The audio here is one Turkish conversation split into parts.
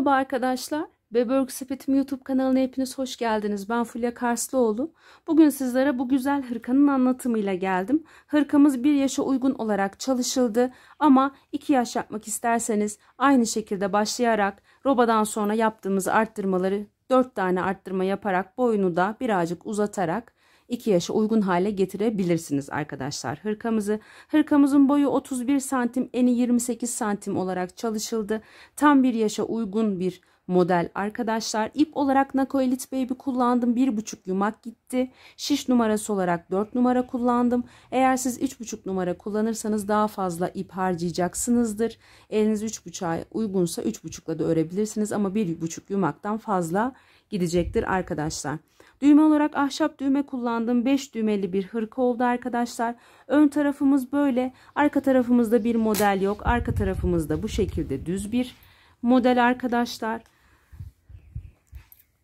Merhaba arkadaşlar. Beberg Sepet'im YouTube kanalına hepiniz hoş geldiniz. Ben Fulya Karslıoğlu. Bugün sizlere bu güzel hırkanın anlatımıyla geldim. Hırkamız 1 yaşa uygun olarak çalışıldı ama 2 yaş yapmak isterseniz aynı şekilde başlayarak robadan sonra yaptığımız arttırmaları 4 tane arttırma yaparak boyunu da birazcık uzatarak 2 yaşa uygun hale getirebilirsiniz arkadaşlar hırkamızı. Hırkamızın boyu 31 cm, eni 28 cm olarak çalışıldı. Tam 1 yaşa uygun bir model arkadaşlar. İp olarak Nako Elite Baby kullandım. 1,5 yumak gitti. Şiş numarası olarak 4 numara kullandım. Eğer siz 3,5 numara kullanırsanız daha fazla ip harcayacaksınızdır. Eliniz 3,5'a uygunsa 3,5'la da örebilirsiniz ama 1,5 yumaktan fazla gidecektir arkadaşlar. Düğme olarak ahşap düğme kullandım. 5 düğmeli bir hırka oldu arkadaşlar. Ön tarafımız böyle. Arka tarafımızda bir model yok. Arka tarafımızda bu şekilde düz bir model arkadaşlar.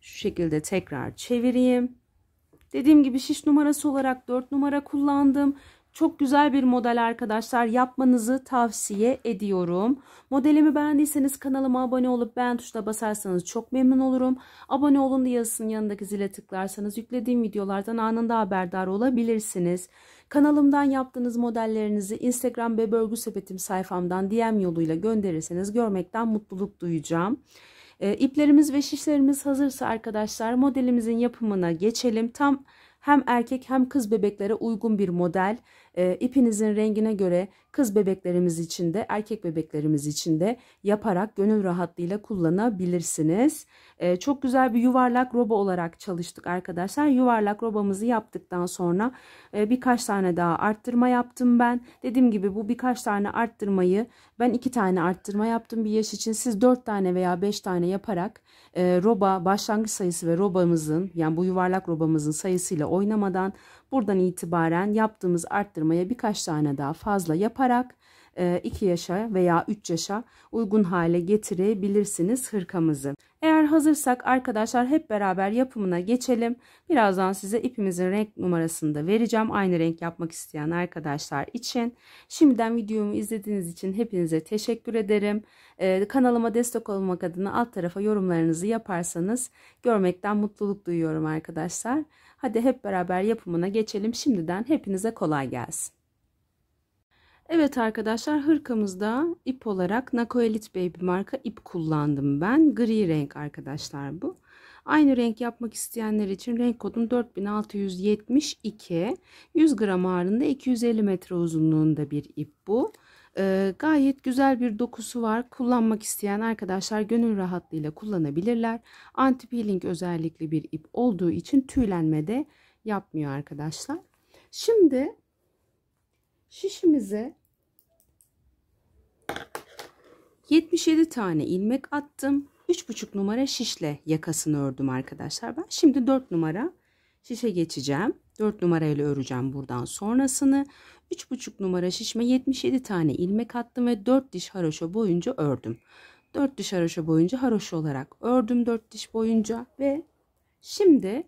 Şu şekilde tekrar çevireyim. Dediğim gibi şiş numarası olarak 4 numara kullandım. Çok güzel bir model arkadaşlar. Yapmanızı tavsiye ediyorum. Modelimi beğendiyseniz kanalıma abone olup beğen tuşuna basarsanız çok memnun olurum. Abone olun yazısının yanındaki zile tıklarsanız yüklediğim videolardan anında haberdar olabilirsiniz. Kanalımdan yaptığınız modellerinizi Instagram ve Bölgü Sepetim sayfamdan DM yoluyla gönderirseniz görmekten mutluluk duyacağım. E, iplerimiz ve şişlerimiz hazırsa arkadaşlar modelimizin yapımına geçelim. Tam hem erkek hem kız bebeklere uygun bir model e, ipinizin rengine göre kız bebeklerimiz için de erkek bebeklerimiz için de yaparak gönül rahatlığıyla kullanabilirsiniz. E, çok güzel bir yuvarlak roba olarak çalıştık arkadaşlar. Yuvarlak robamızı yaptıktan sonra e, birkaç tane daha arttırma yaptım ben. Dediğim gibi bu birkaç tane arttırmayı ben iki tane arttırma yaptım bir yaş için. Siz dört tane veya beş tane yaparak e, roba başlangıç sayısı ve robamızın yani bu yuvarlak robamızın sayısıyla oynamadan Buradan itibaren yaptığımız arttırmaya birkaç tane daha fazla yaparak 2 e, yaşa veya 3 yaşa uygun hale getirebilirsiniz hırkamızı. Eğer hazırsak arkadaşlar hep beraber yapımına geçelim. Birazdan size ipimizin renk numarasını da vereceğim. Aynı renk yapmak isteyen arkadaşlar için. Şimdiden videomu izlediğiniz için hepinize teşekkür ederim. Ee, kanalıma destek olmak adına alt tarafa yorumlarınızı yaparsanız görmekten mutluluk duyuyorum arkadaşlar. Hadi hep beraber yapımına geçelim. Şimdiden hepinize kolay gelsin. Evet arkadaşlar hırkamızda ip olarak Nakoelit Baby marka ip kullandım ben. Gri renk arkadaşlar bu. Aynı renk yapmak isteyenler için renk kodum 4672. 100 gram ağırlığında 250 metre uzunluğunda bir ip bu. Ee, gayet güzel bir dokusu var. Kullanmak isteyen arkadaşlar gönül rahatlığıyla kullanabilirler. Anti peeling özellikli bir ip olduğu için tüylenme de yapmıyor arkadaşlar. Şimdi şişimize 77 tane ilmek attım. 3,5 numara şişle yakasını ördüm arkadaşlar. Ben şimdi 4 numara şişe geçeceğim. 4 numarayla öreceğim buradan sonrasını. 3,5 numara şişme 77 tane ilmek attım ve 4 diş haroşa boyunca ördüm. 4 diş haroşa boyunca haroşa olarak ördüm 4 diş boyunca ve şimdi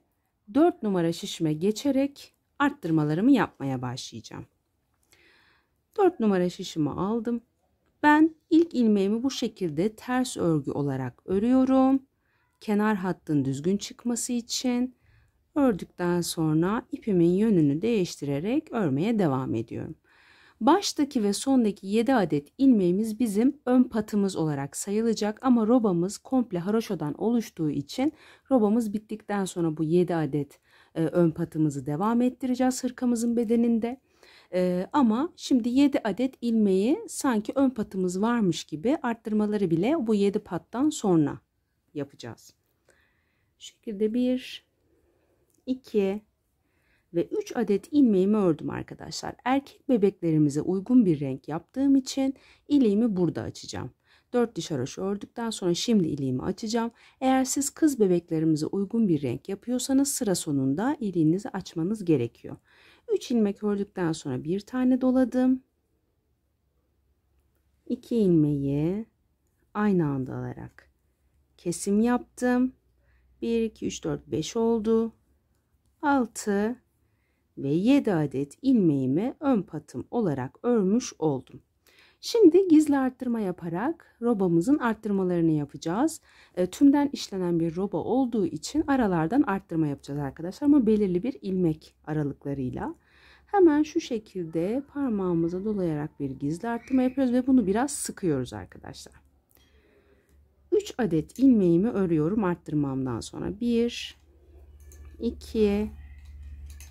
4 numara şişme geçerek arttırmalarımı yapmaya başlayacağım. 4 numara şişimi aldım. Ben ilk ilmeğimi bu şekilde ters örgü olarak örüyorum. Kenar hattın düzgün çıkması için ördükten sonra ipimin yönünü değiştirerek örmeye devam ediyorum. Baştaki ve sondaki 7 adet ilmeğimiz bizim ön patımız olarak sayılacak ama robamız komple haroşodan oluştuğu için robamız bittikten sonra bu 7 adet e, ön patımızı devam ettireceğiz hırkamızın bedeninde. E, ama şimdi 7 adet ilmeği sanki ön patımız varmış gibi arttırmaları bile bu 7 pattan sonra yapacağız. Şu şekilde 1 2 ve 3 adet ilmeğimi ördüm arkadaşlar. Erkek bebeklerimize uygun bir renk yaptığım için iliğimi burada açacağım. 4 diş haroşa ördükten sonra şimdi iliğimi açacağım. Eğer siz kız bebeklerimize uygun bir renk yapıyorsanız sıra sonunda iliğinizi açmanız gerekiyor. 3 ilmek ördükten sonra bir tane doladım. 2 ilmeği aynı anda alarak kesim yaptım. 1 2 3 4 5 oldu. 6 ve 7 adet ilmeğimi ön patım olarak örmüş oldum. Şimdi gizli arttırma yaparak robamızın arttırmalarını yapacağız. E, tümden işlenen bir roba olduğu için aralardan arttırma yapacağız arkadaşlar ama belirli bir ilmek aralıklarıyla. Hemen şu şekilde parmağımıza dolayarak bir gizli arttırma yapıyoruz ve bunu biraz sıkıyoruz arkadaşlar. 3 adet ilmeğimi örüyorum arttırmamdan sonra 1 2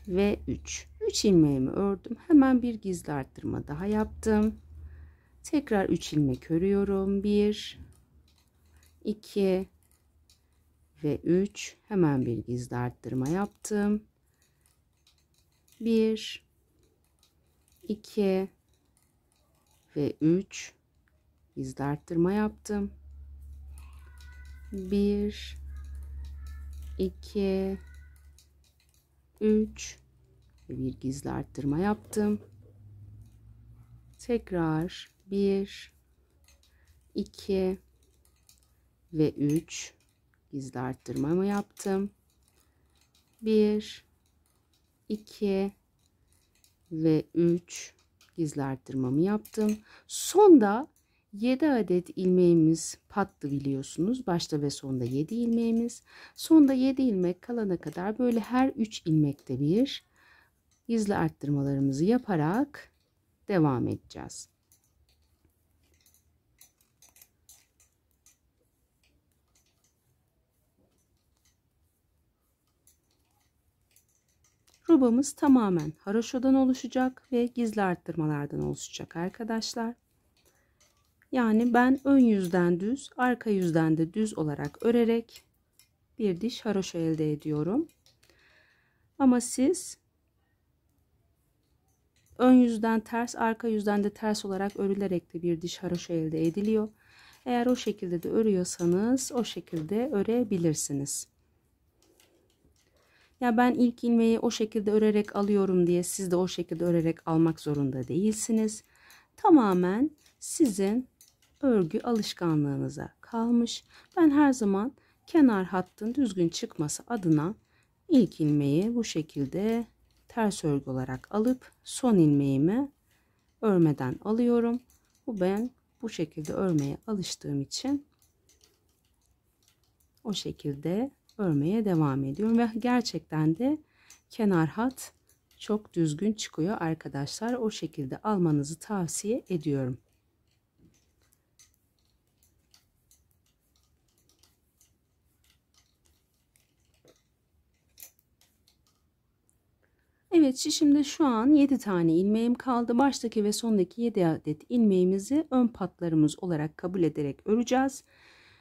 ve 3 3 ilmeğimi ördüm hemen bir gizli arttırma daha yaptım Tekrar 3 ilmek örüyorum. 1 2 ve 3 hemen bir gizli arttırma yaptım. 1 2 ve 3 gizli arttırma yaptım. 1 2 3 ve bir gizli arttırma yaptım. Tekrar 1 2 ve 3 gizli arttırmamı yaptım 1 2 ve 3 gizli arttırmamı yaptım. Sonda 7 adet ilmeğimiz pattı biliyorsunuz. Başta ve sonda 7 ilmeğimiz. Sonda 7 ilmek kalana kadar böyle her 3 ilmekte bir gizli arttırmalarımızı yaparak devam edeceğiz. Rubamız tamamen haroşodan oluşacak ve gizli arttırmalardan oluşacak arkadaşlar. Yani ben ön yüzden düz, arka yüzden de düz olarak örerek bir diş haroşa elde ediyorum. Ama siz ön yüzden ters, arka yüzden de ters olarak örülerek de bir diş haroşa elde ediliyor. Eğer o şekilde de örüyorsanız o şekilde örebilirsiniz. Ya ben ilk ilmeği o şekilde örerek alıyorum diye siz de o şekilde örerek almak zorunda değilsiniz. Tamamen sizin örgü alışkanlığınıza kalmış. Ben her zaman kenar hattın düzgün çıkması adına ilk ilmeği bu şekilde ters örgü olarak alıp son ilmeğimi örmeden alıyorum. Bu ben bu şekilde örmeye alıştığım için o şekilde örmeye devam ediyorum ve gerçekten de kenar hat çok düzgün çıkıyor arkadaşlar o şekilde almanızı tavsiye ediyorum Evet şişimde şu an 7 tane ilmeğim kaldı. Baştaki ve sondaki 7 adet ilmeğimizi ön patlarımız olarak kabul ederek öreceğiz.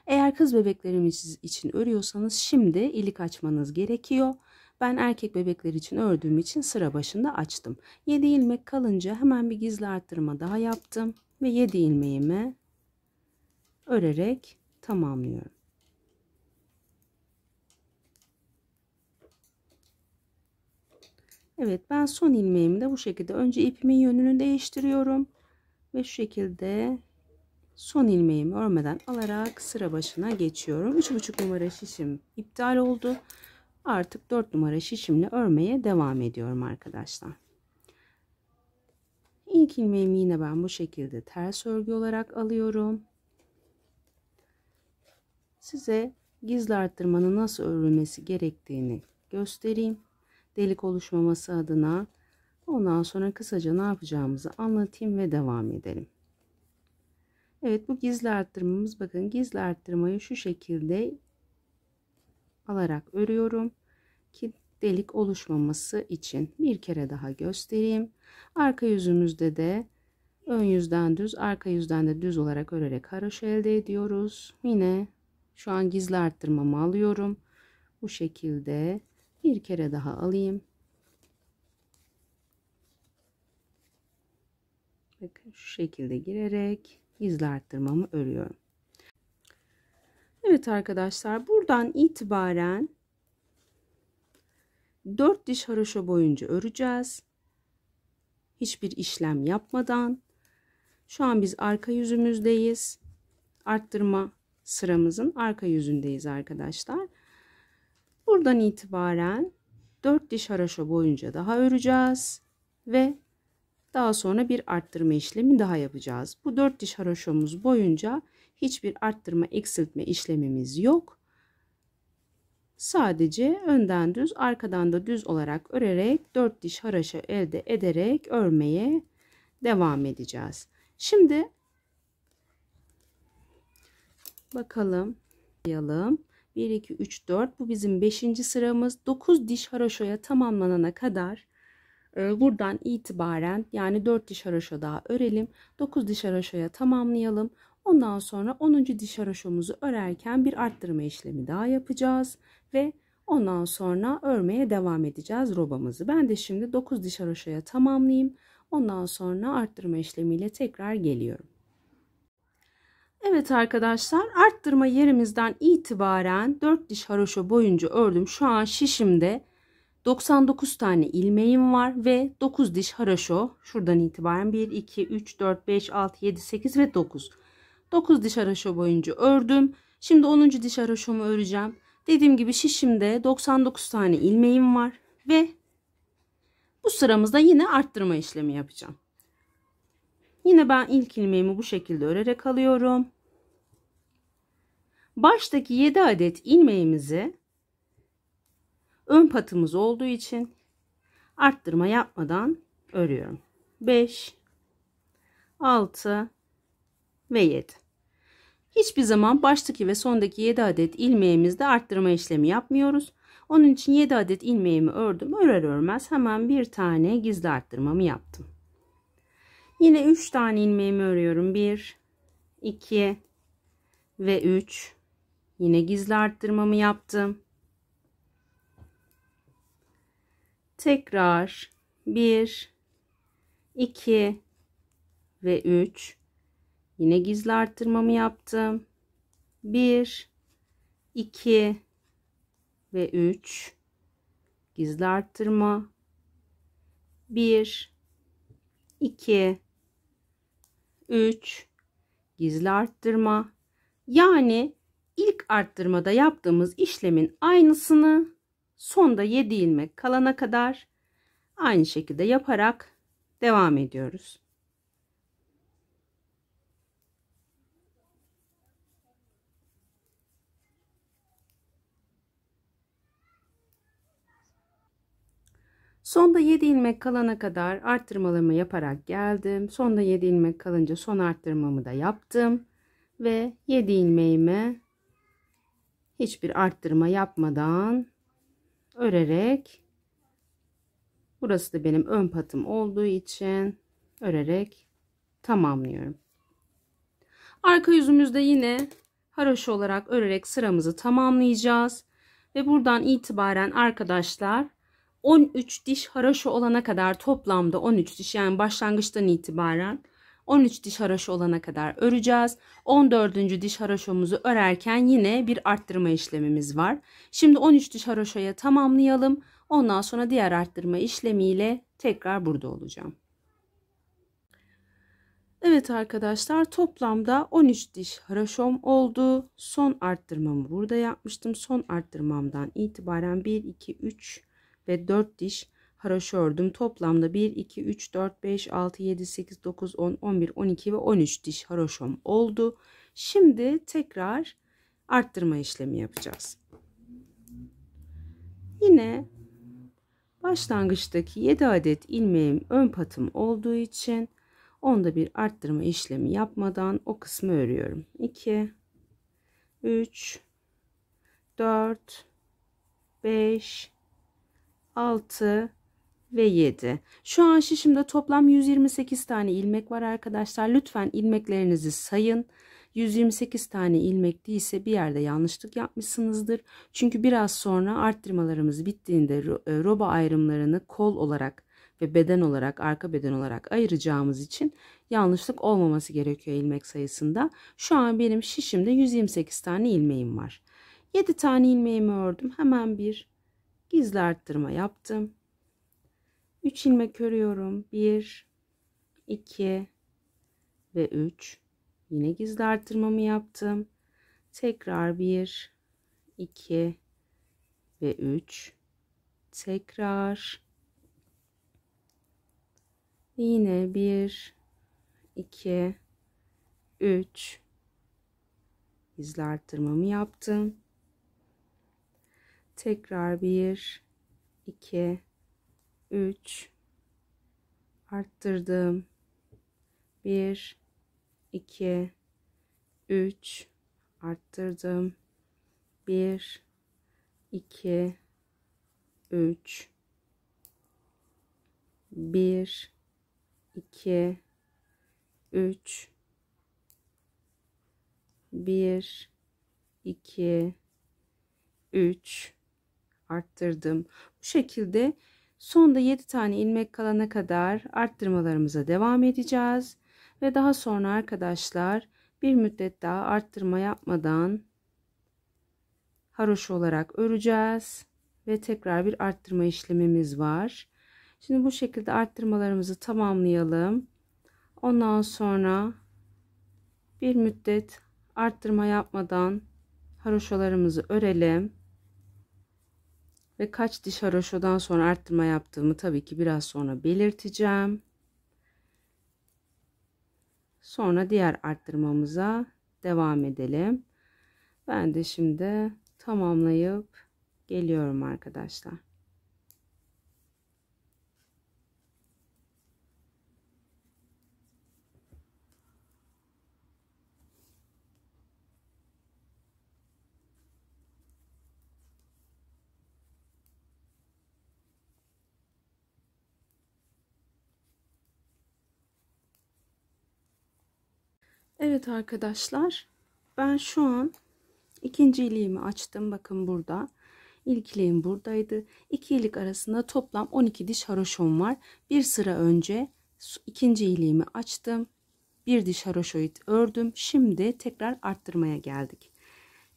Eğer kız bebeklerimiz için örüyorsanız şimdi ilik açmanız gerekiyor. Ben erkek bebekler için ördüğüm için sıra başında açtım. 7 ilmek kalınca hemen bir gizli arttırma daha yaptım ve 7 ilmeğimi örerek tamamlıyorum. Evet ben son ilmeğimi de bu şekilde önce ipimin yönünü değiştiriyorum ve şu şekilde son ilmeğimi örmeden alarak sıra başına geçiyorum. 3,5 numara şişim iptal oldu. Artık 4 numara şişimle örmeye devam ediyorum arkadaşlar. İlk ilmeğimi yine ben bu şekilde ters örgü olarak alıyorum. Size gizli arttırmanın nasıl örülmesi gerektiğini göstereyim. Delik oluşmaması adına ondan sonra kısaca ne yapacağımızı anlatayım ve devam edelim. Evet bu gizli arttırmamız bakın gizli arttırmayı şu şekilde alarak örüyorum ki delik oluşmaması için bir kere daha göstereyim. Arka yüzümüzde de ön yüzden düz arka yüzden de düz olarak örerek haroşa elde ediyoruz. Yine şu an gizli arttırmamı alıyorum. Bu şekilde bir kere daha alayım. Bakın şu şekilde girerek gizli arttırmamı örüyorum. Evet arkadaşlar buradan itibaren 4 diş haroşa boyunca öreceğiz. Hiçbir işlem yapmadan. Şu an biz arka yüzümüzdeyiz. Arttırma sıramızın arka yüzündeyiz arkadaşlar. Buradan itibaren 4 diş haroşa boyunca daha öreceğiz ve daha sonra bir arttırma işlemi daha yapacağız. Bu 4 diş haroşomuz boyunca hiçbir arttırma eksiltme işlemimiz yok. Sadece önden düz arkadan da düz olarak örerek 4 diş haroşa elde ederek örmeye devam edeceğiz. Şimdi bakalım sayalım. 1 2 3 4 bu bizim 5. sıramız. 9 diş haroşoya tamamlanana kadar ee, buradan itibaren yani 4 diş haroşa daha örelim. 9 diş haroşaya tamamlayalım. Ondan sonra 10. diş haroşamızı örerken bir arttırma işlemi daha yapacağız ve ondan sonra örmeye devam edeceğiz robamızı. Ben de şimdi 9 diş haroşaya tamamlayayım. Ondan sonra arttırma işlemiyle tekrar geliyorum. Evet arkadaşlar arttırma yerimizden itibaren 4 diş haroşa boyunca ördüm. Şu an şişimde 99 tane ilmeğim var ve 9 diş haraşo şuradan itibaren 1 2 3 4 5 6 7 8 ve 9 9 diş haraşo boyunca ördüm şimdi 10. diş haraşomu öreceğim dediğim gibi şişimde 99 tane ilmeğim var ve bu sıramızda yine arttırma işlemi yapacağım yine ben ilk ilmeğimi bu şekilde örerek alıyorum baştaki 7 adet ilmeğimizi ön patımız olduğu için arttırma yapmadan örüyorum. 5 6 ve 7 Hiçbir zaman baştaki ve sondaki 7 adet ilmeğimizde arttırma işlemi yapmıyoruz. Onun için 7 adet ilmeğimi ördüm. Örer örmez hemen bir tane gizli arttırmamı yaptım. Yine 3 tane ilmeğimi örüyorum. 1 2 ve 3 yine gizli arttırmamı yaptım. tekrar 1 2 ve 3 yine gizli arttırmamı yaptım 1 2 ve 3 gizli arttırma 1 2 3 gizli arttırma yani ilk arttırmada yaptığımız işlemin aynısını Sonda 7 ilmek kalana kadar aynı şekilde yaparak devam ediyoruz. Sonda 7 ilmek kalana kadar arttırmalarımı yaparak geldim. Sonda 7 ilmek kalınca son arttırmamı da yaptım. Ve 7 ilmeğime hiçbir arttırma yapmadan örerek burası da benim ön patım olduğu için örerek tamamlıyorum. Arka yüzümüzde yine haroşa olarak örerek sıramızı tamamlayacağız. Ve buradan itibaren arkadaşlar 13 diş haroşa olana kadar toplamda 13 diş yani başlangıçtan itibaren 13 diş haroşa olana kadar öreceğiz. 14. diş haroşamızı örerken yine bir arttırma işlemimiz var. Şimdi 13 diş haroşaya tamamlayalım. Ondan sonra diğer arttırma işlemiyle tekrar burada olacağım. Evet arkadaşlar toplamda 13 diş haroşom oldu. Son arttırmamı burada yapmıştım. Son arttırmamdan itibaren 1, 2, 3 ve 4 diş haroşa ördüm. Toplamda 1, 2, 3, 4, 5, 6, 7, 8, 9, 10, 11, 12 ve 13 diş haroşam oldu. Şimdi tekrar arttırma işlemi yapacağız. Yine başlangıçtaki 7 adet ilmeğim ön patım olduğu için onda bir arttırma işlemi yapmadan o kısmı örüyorum. 2 3 4 5 6 ve 7. Şu an şişimde toplam 128 tane ilmek var arkadaşlar. Lütfen ilmeklerinizi sayın. 128 tane ilmek değilse bir yerde yanlışlık yapmışsınızdır. Çünkü biraz sonra arttırmalarımız bittiğinde e, roba ayrımlarını kol olarak ve beden olarak arka beden olarak ayıracağımız için yanlışlık olmaması gerekiyor ilmek sayısında. Şu an benim şişimde 128 tane ilmeğim var. 7 tane ilmeğimi ördüm. Hemen bir gizli arttırma yaptım. 3 ilmek örüyorum. 1 2 ve 3. Yine gizli artırmamı yaptım. Tekrar 1 2 ve 3. Tekrar yine 1 2 3 gizli artırmamı yaptım. Tekrar 1 2 3 arttırdım 1 2 3 arttırdım 1 2 3 1 2 3 1 2 3 arttırdım. Bu şekilde Sonda 7 tane ilmek kalana kadar arttırmalarımıza devam edeceğiz. Ve daha sonra arkadaşlar bir müddet daha arttırma yapmadan haroşa olarak öreceğiz. Ve tekrar bir arttırma işlemimiz var. Şimdi bu şekilde arttırmalarımızı tamamlayalım. Ondan sonra bir müddet arttırma yapmadan haroşalarımızı örelim. Ve kaç diş haroşodan sonra arttırma yaptığımı tabii ki biraz sonra belirteceğim. Sonra diğer arttırmamıza devam edelim. Ben de şimdi tamamlayıp geliyorum arkadaşlar. Evet arkadaşlar ben şu an ikinci iliğimi açtım bakın burada ilk ileğim buradaydı iki ilik arasında toplam 12 diş haroşom var bir sıra önce ikinci iliğimi açtım bir diş haroşoyu ördüm şimdi tekrar arttırmaya geldik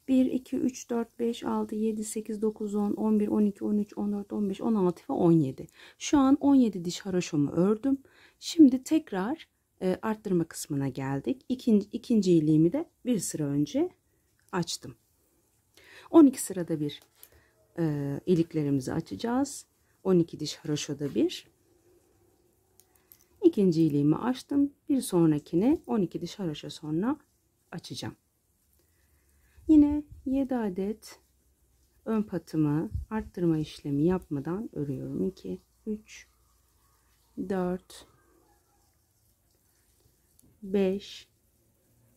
1 2 3 4 5 6 7 8 9 10 11 12 13 14 15 16 ve 17 şu an 17 diş haroşomu ördüm şimdi tekrar e, arttırma kısmına geldik. İkinci, ikinci iliğimi de bir sıra önce açtım. 12 sırada bir e, iliklerimizi açacağız. 12 diş haroşoda bir. İkinci iliğimi açtım. Bir sonrakini 12 diş haroşa sonra açacağım. Yine 7 adet ön patımı arttırma işlemi yapmadan örüyorum. 2, 3, 4, 5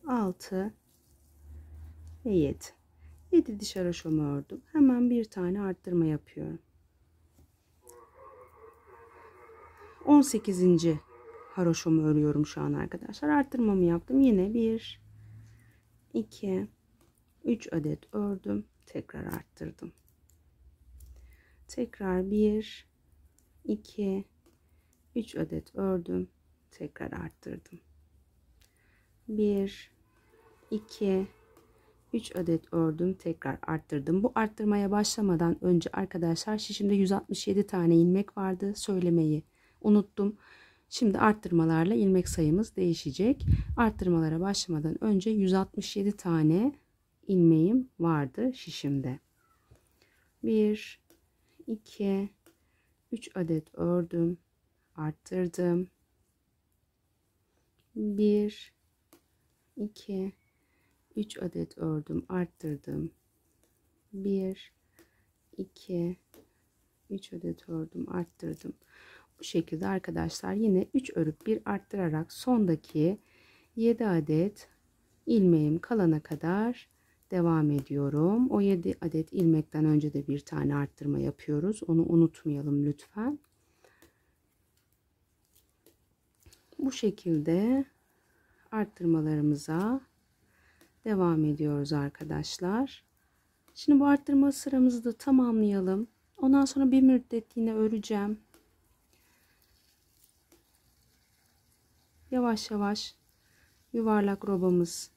6 ve 7 7 diş araşomu ördüm hemen bir tane arttırma yapıyorum 18. haroşomu örüyorum şu an arkadaşlar. Arttırmamı yaptım. Yine 1 2 3 adet ördüm. Tekrar arttırdım. Tekrar 1 2 3 adet ördüm. Tekrar arttırdım. 1 2 3 adet ördüm tekrar arttırdım bu arttırmaya başlamadan önce arkadaşlar şişimde 167 tane ilmek vardı söylemeyi unuttum şimdi arttırmalarla ilmek sayımız değişecek arttırmalara başlamadan önce 167 tane ilmeğim vardı şişimde 1 2 3 adet ördüm arttırdım 1 2 3 adet ördüm arttırdım 1 2 3 adet ördüm arttırdım bu şekilde arkadaşlar yine 3 örüp bir arttırarak sondaki 7 adet ilmeğim kalana kadar devam ediyorum. O 7 adet ilmekten önce de bir tane arttırma yapıyoruz. Onu unutmayalım lütfen. Bu şekilde arttırmalarımıza devam ediyoruz arkadaşlar. Şimdi bu arttırma sıramızı da tamamlayalım. Ondan sonra bir müddet yine öreceğim. Yavaş yavaş yuvarlak robamız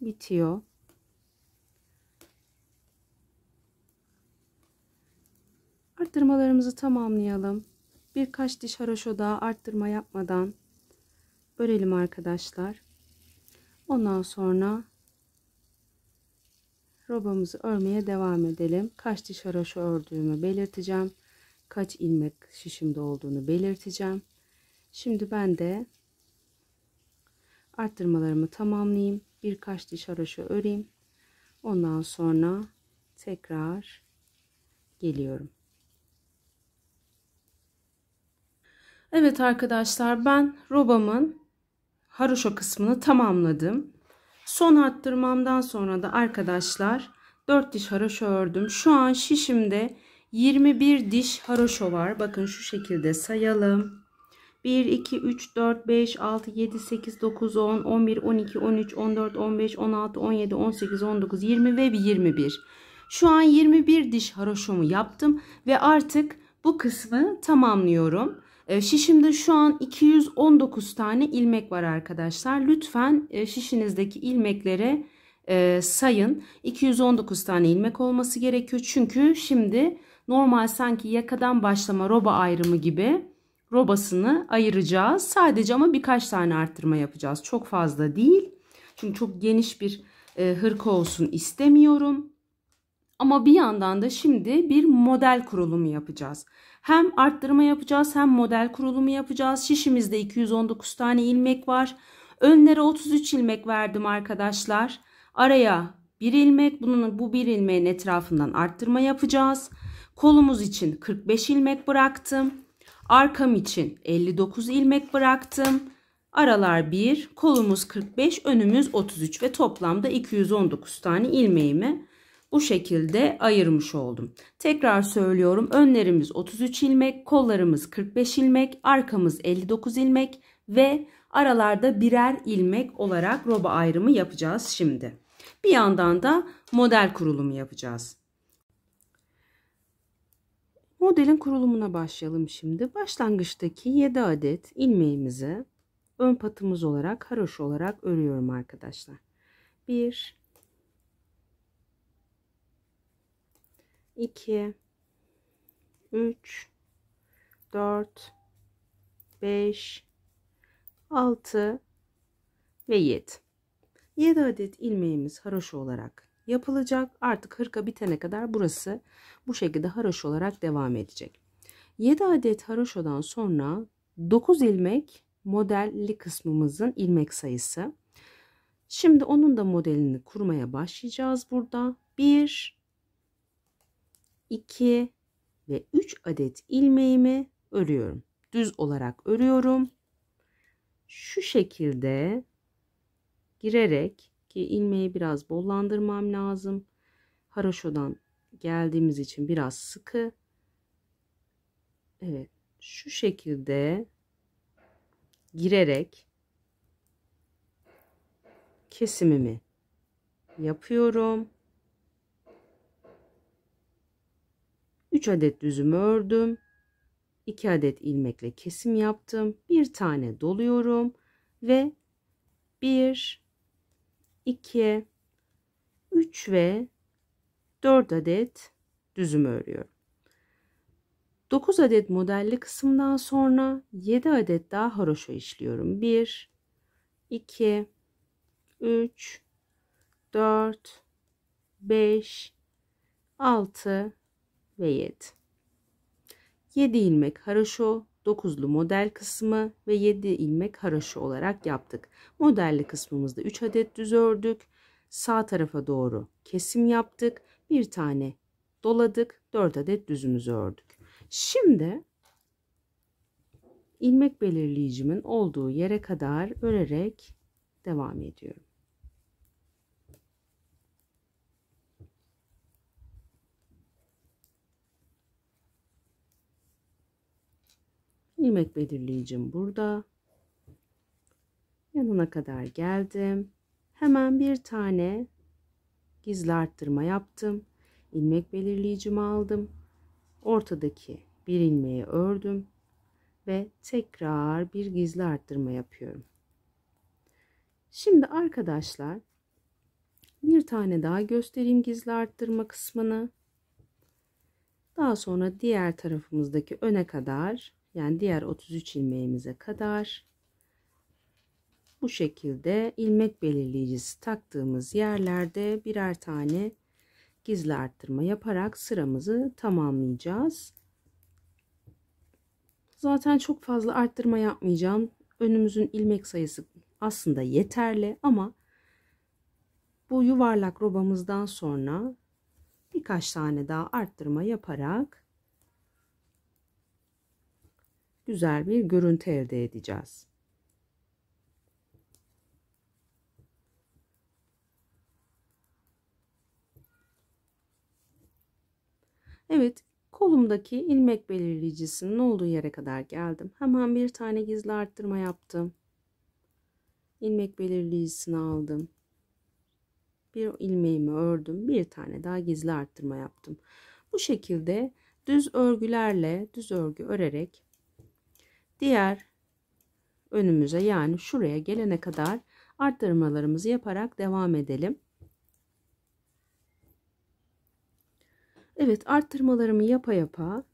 bitiyor. Arttırmalarımızı tamamlayalım. Birkaç diş haroşoda arttırma yapmadan örelim arkadaşlar. Ondan sonra robamızı örmeye devam edelim. Kaç diş haroşa ördüğümü belirteceğim. Kaç ilmek şişimde olduğunu belirteceğim. Şimdi ben de arttırmalarımı tamamlayayım. Birkaç diş haroşa öreyim. Ondan sonra tekrar geliyorum. Evet arkadaşlar ben robamın haroşa kısmını tamamladım. Son arttırmamdan sonra da arkadaşlar 4 diş haroşa ördüm. Şu an şişimde 21 diş haroşa var. Bakın şu şekilde sayalım. 1, 2, 3, 4, 5, 6, 7, 8, 9, 10, 11, 12, 13, 14, 15, 16, 17, 18, 19, 20 ve 21. Şu an 21 diş haroşomu yaptım ve artık bu kısmı tamamlıyorum. Ee, şişimde şu an 219 tane ilmek var arkadaşlar. Lütfen e, şişinizdeki ilmeklere e, sayın. 219 tane ilmek olması gerekiyor. Çünkü şimdi normal sanki yakadan başlama roba ayrımı gibi robasını ayıracağız. Sadece ama birkaç tane arttırma yapacağız. Çok fazla değil. Çünkü çok geniş bir e, hırka olsun istemiyorum. Ama bir yandan da şimdi bir model kurulumu yapacağız. Hem arttırma yapacağız hem model kurulumu yapacağız. Şişimizde 219 tane ilmek var. Önlere 33 ilmek verdim arkadaşlar. Araya bir ilmek bunun bu bir ilmeğin etrafından arttırma yapacağız. Kolumuz için 45 ilmek bıraktım. Arkam için 59 ilmek bıraktım. Aralar 1, kolumuz 45, önümüz 33 ve toplamda 219 tane ilmeğimi bu şekilde ayırmış oldum. Tekrar söylüyorum önlerimiz 33 ilmek, kollarımız 45 ilmek, arkamız 59 ilmek ve aralarda birer ilmek olarak roba ayrımı yapacağız şimdi. Bir yandan da model kurulumu yapacağız. Modelin kurulumuna başlayalım şimdi. Başlangıçtaki 7 adet ilmeğimizi ön patımız olarak haroş olarak örüyorum arkadaşlar. 1 2 3 4 5 6 ve 7 7 adet ilmeğimiz haroşa olarak yapılacak artık hırka bitene kadar burası bu şekilde haroşa olarak devam edecek 7 adet haroşadan sonra 9 ilmek modelli kısmımızın ilmek sayısı. Şimdi onun da modelini kurmaya başlayacağız burada. 1 2 ve 3 adet ilmeğimi örüyorum. Düz olarak örüyorum. Şu şekilde girerek ki ilmeği biraz bollandırmam lazım. Haroşodan geldiğimiz için biraz sıkı. Evet, şu şekilde girerek kesimimi yapıyorum. 3 adet düzüm ördüm. 2 adet ilmekle kesim yaptım. Bir tane doluyorum ve 1 2 3 ve 4 adet düzüm örüyorum. 9 adet modelli kısımdan sonra 7 adet daha haroşa işliyorum. 1 2 3 4 5 6 ve 7. 7 ilmek haraşo, 9'lu model kısmı ve 7 ilmek haraşo olarak yaptık. Modelli kısmımızda 3 adet düz ördük. Sağ tarafa doğru kesim yaptık. Bir tane doladık. 4 adet düzümüzü ördük. Şimdi ilmek belirleyicimin olduğu yere kadar örerek devam ediyorum. ilmek belirleyicim burada. Yanına kadar geldim. Hemen bir tane gizli arttırma yaptım. Ilmek belirleyicimi aldım. Ortadaki bir ilmeği ördüm ve tekrar bir gizli arttırma yapıyorum. Şimdi arkadaşlar bir tane daha göstereyim gizli arttırma kısmını. Daha sonra diğer tarafımızdaki öne kadar yani diğer 33 ilmeğimize kadar bu şekilde ilmek belirleyicisi taktığımız yerlerde birer tane gizli arttırma yaparak sıramızı tamamlayacağız. Zaten çok fazla arttırma yapmayacağım. Önümüzün ilmek sayısı aslında yeterli ama bu yuvarlak robamızdan sonra birkaç tane daha arttırma yaparak güzel bir görüntü elde edeceğiz. Evet kolumdaki ilmek belirleyicisinin olduğu yere kadar geldim. Hemen bir tane gizli arttırma yaptım. İlmek belirleyicisini aldım. Bir ilmeğimi ördüm. Bir tane daha gizli arttırma yaptım. Bu şekilde düz örgülerle düz örgü örerek diğer önümüze yani şuraya gelene kadar arttırmalarımızı yaparak devam edelim. Evet arttırmalarımı yapa yapa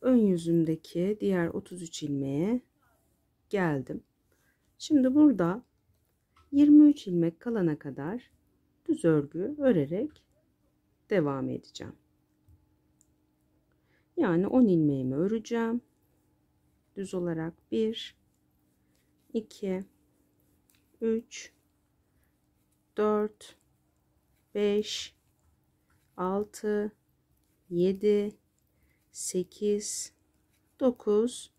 ön yüzümdeki diğer 33 ilmeğe geldim. Şimdi burada 23 ilmek kalana kadar düz örgü örerek devam edeceğim. Yani 10 ilmeğimi öreceğim düz olarak 1 2 3 4 5 6 7 8 9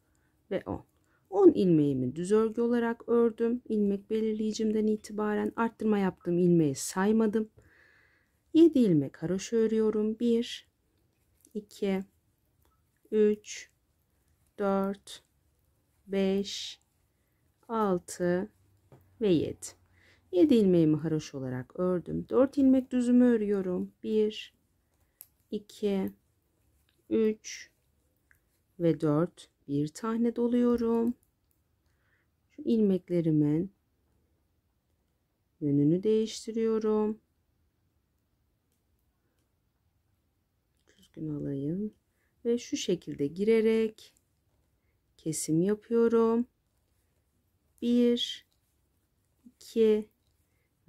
ve 10 10 ilmeğimi düz örgü olarak ördüm. Ilmek belirleyicimden itibaren arttırma yaptığım ilmeği saymadım. 7 ilmek haroşa örüyorum. 1 2 3 4 5, 6 ve 7. 7 ilmeğimi haroş olarak ördüm. 4 ilmek düzümü örüyorum. 1, 2, 3 ve 4. Bir tane doluyorum. Şu ilmeklerimin yönünü değiştiriyorum. Düzgün alayım. Ve şu şekilde girerek kesim yapıyorum. 1 2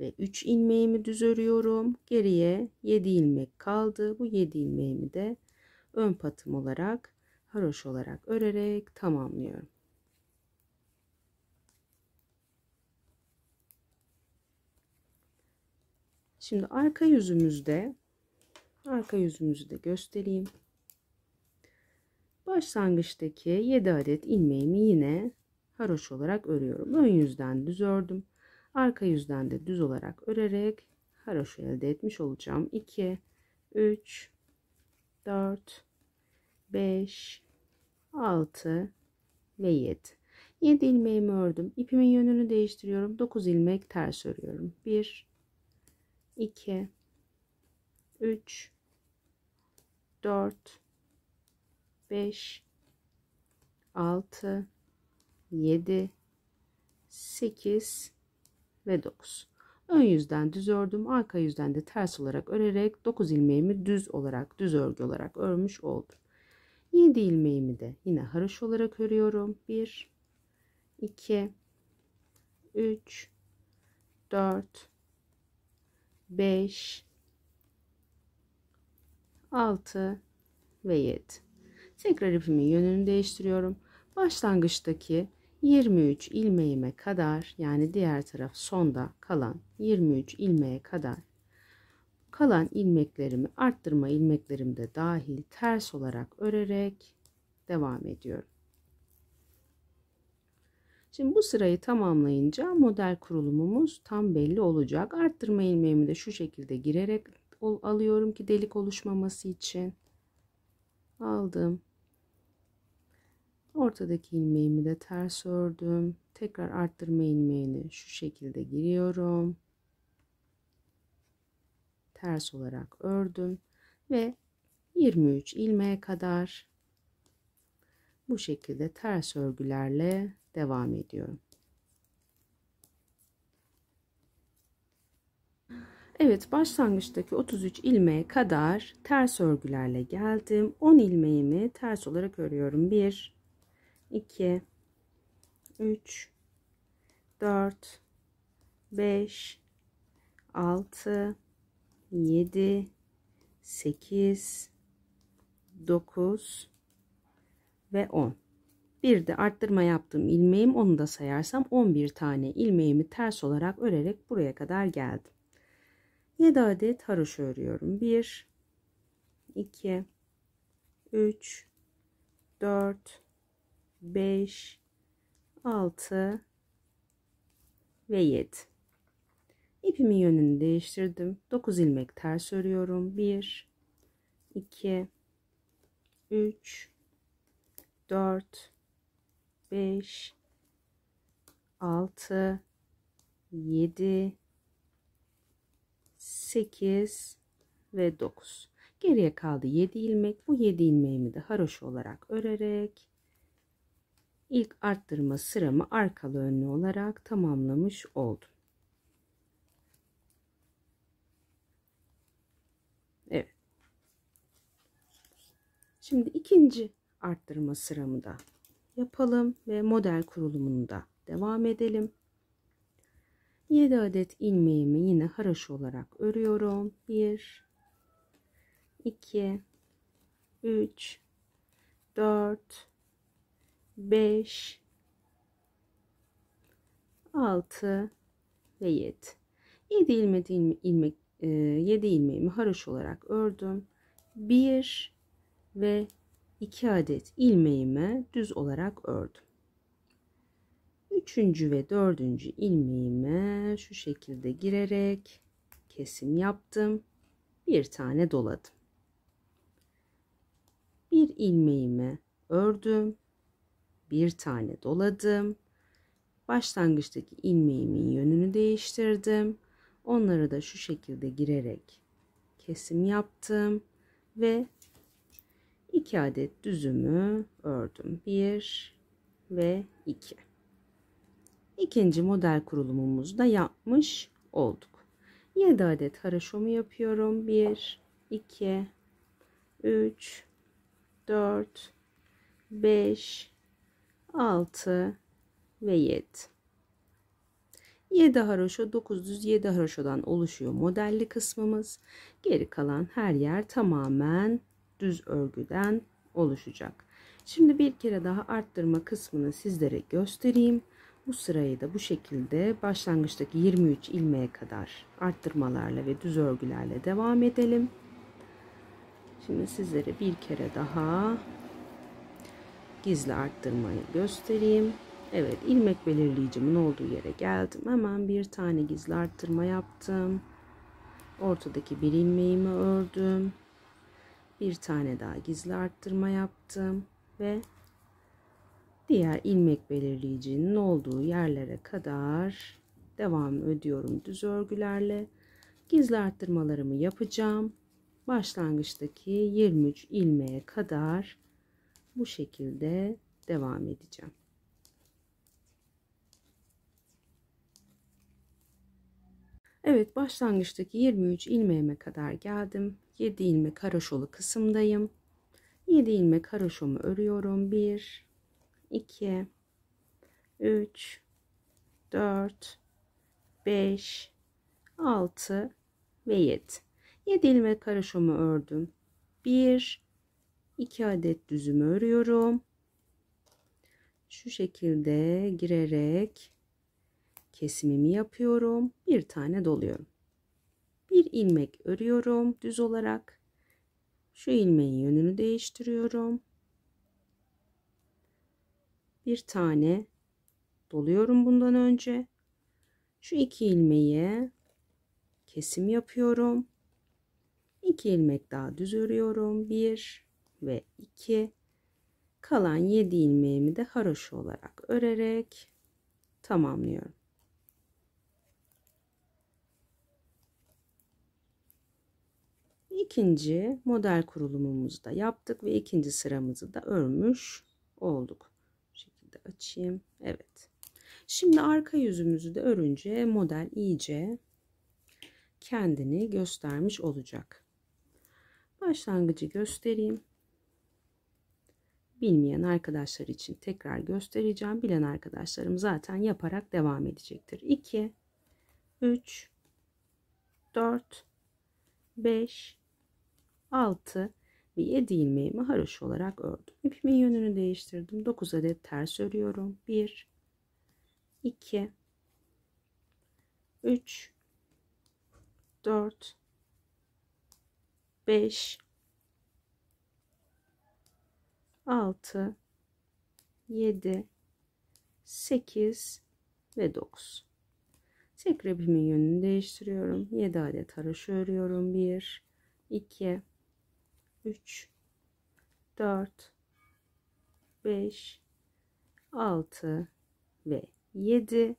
ve 3 ilmeğimi düz örüyorum. Geriye 7 ilmek kaldı. Bu 7 ilmeğimi de ön patım olarak haroş olarak örerek tamamlıyorum. Şimdi arka yüzümüzde arka yüzümüzü de göstereyim. Başlangıçtaki 7 adet ilmeğimi yine haroş olarak örüyorum. Ön yüzden düz ördüm. Arka yüzden de düz olarak örerek haroşu elde etmiş olacağım. 2, 3, 4, 5, 6 ve 7. 7 ilmeğimi ördüm. İpimin yönünü değiştiriyorum. 9 ilmek ters örüyorum. 1, 2, 3, 4, 5 6 7 8 ve 9 ön yüzden düz ördüm arka yüzden de ters olarak örerek 9 ilmeğimi düz olarak düz örgü olarak örmüş oldum 7 ilmeğimi de yine haroş olarak örüyorum 1 2 3 4 5 6 ve 7 Tekrar ipimin yönünü değiştiriyorum. Başlangıçtaki 23 ilmeğime kadar yani diğer taraf sonda kalan 23 ilmeğe kadar kalan ilmeklerimi arttırma ilmeklerimde de dahil ters olarak örerek devam ediyorum. Şimdi bu sırayı tamamlayınca model kurulumumuz tam belli olacak. Arttırma ilmeğimi de şu şekilde girerek alıyorum ki delik oluşmaması için. Aldım. Ortadaki ilmeğimi de ters ördüm. Tekrar arttırma ilmeğini şu şekilde giriyorum. Ters olarak ördüm ve 23 ilmeğe kadar bu şekilde ters örgülerle devam ediyorum. Evet başlangıçtaki 33 ilmeğe kadar ters örgülerle geldim. 10 ilmeğimi ters olarak örüyorum. 1 2 3 4 5 6 7 8 9 ve 10 bir de arttırma yaptığım ilmeğim onu da sayarsam 11 tane ilmeğimi ters olarak örerek buraya kadar geldim 7 adet haroş örüyorum 1 2 3 4 5, 6 ve 7. İpimin yönünü değiştirdim. 9 ilmek ters örüyorum. 1, 2, 3, 4, 5, 6, 7, 8 ve 9. Geriye kaldı 7 ilmek. Bu 7 ilmeğimi de haroşa olarak örerek ilk arttırma sıramı arkalı önlü olarak tamamlamış oldum. Evet. Şimdi ikinci arttırma sıramı da yapalım ve model kurulumunda devam edelim. 7 adet ilmeğimi yine haraş olarak örüyorum. 1 2 3 4 5 6 ve 7 7 ilmeği ilmek, e, 7 ilmeğimi haroş olarak ördüm 1 ve 2 adet ilmeğimi düz olarak ördüm Üçüncü ve dördüncü ilmeğime şu şekilde girerek kesim yaptım. Bir tane doladım. Bir ilmeğimi ördüm bir tane doladım. Başlangıçtaki ilmeğimin yönünü değiştirdim. Onları da şu şekilde girerek kesim yaptım ve 2 adet düzümü ördüm. 1 ve 2. İkinci model kurulumumuzu da yapmış olduk. 7 adet haraşomu yapıyorum. 1 2 3 4 5 6 ve 7. 7 haroşa 9 düz 7 haroşadan oluşuyor modelli kısmımız. Geri kalan her yer tamamen düz örgüden oluşacak. Şimdi bir kere daha arttırma kısmını sizlere göstereyim. Bu sırayı da bu şekilde başlangıçtaki 23 ilmeğe kadar arttırmalarla ve düz örgülerle devam edelim. Şimdi sizlere bir kere daha gizli arttırmayı göstereyim. Evet ilmek belirleyicimin olduğu yere geldim. Hemen bir tane gizli arttırma yaptım. Ortadaki bir ilmeğimi ördüm. Bir tane daha gizli arttırma yaptım ve diğer ilmek belirleyicinin olduğu yerlere kadar devam ediyorum düz örgülerle. Gizli arttırmalarımı yapacağım. Başlangıçtaki 23 ilmeğe kadar bu şekilde devam edeceğim. Evet başlangıçtaki 23 ilmeğime kadar geldim. 7 ilmek haroşolu kısımdayım. 7 ilmek haroşomu örüyorum. 1 2 3 4 5 6 ve 7. 7 ilmek haroşomu ördüm. 1 2 adet düzümü örüyorum. Şu şekilde girerek kesimimi yapıyorum. Bir tane doluyorum. Bir ilmek örüyorum düz olarak. Şu ilmeğin yönünü değiştiriyorum. Bir tane doluyorum bundan önce. Şu iki ilmeğe kesim yapıyorum. 2 ilmek daha düz örüyorum. 1 ve 2 kalan 7 ilmeğimi de haroşa olarak örerek tamamlıyorum. İkinci model kurulumumuzu da yaptık ve ikinci sıramızı da örmüş olduk. Bu şekilde açayım. Evet. Şimdi arka yüzümüzü de örünce model iyice kendini göstermiş olacak. Başlangıcı göstereyim. Bilmeyen arkadaşlar için tekrar göstereceğim. Bilen arkadaşlarım zaten yaparak devam edecektir. 2, 3, 4, 5, 6 ve 7 ilmeğimi haroş olarak ördüm. İpimin yönünü değiştirdim. 9 adet ters örüyorum. 1, 2, 3, 4, 5, 6 7 8 ve 9 Sekrebimin yönünü değiştiriyorum. 7 adet haroşa örüyorum. 1 2 3 4 5 6 ve 7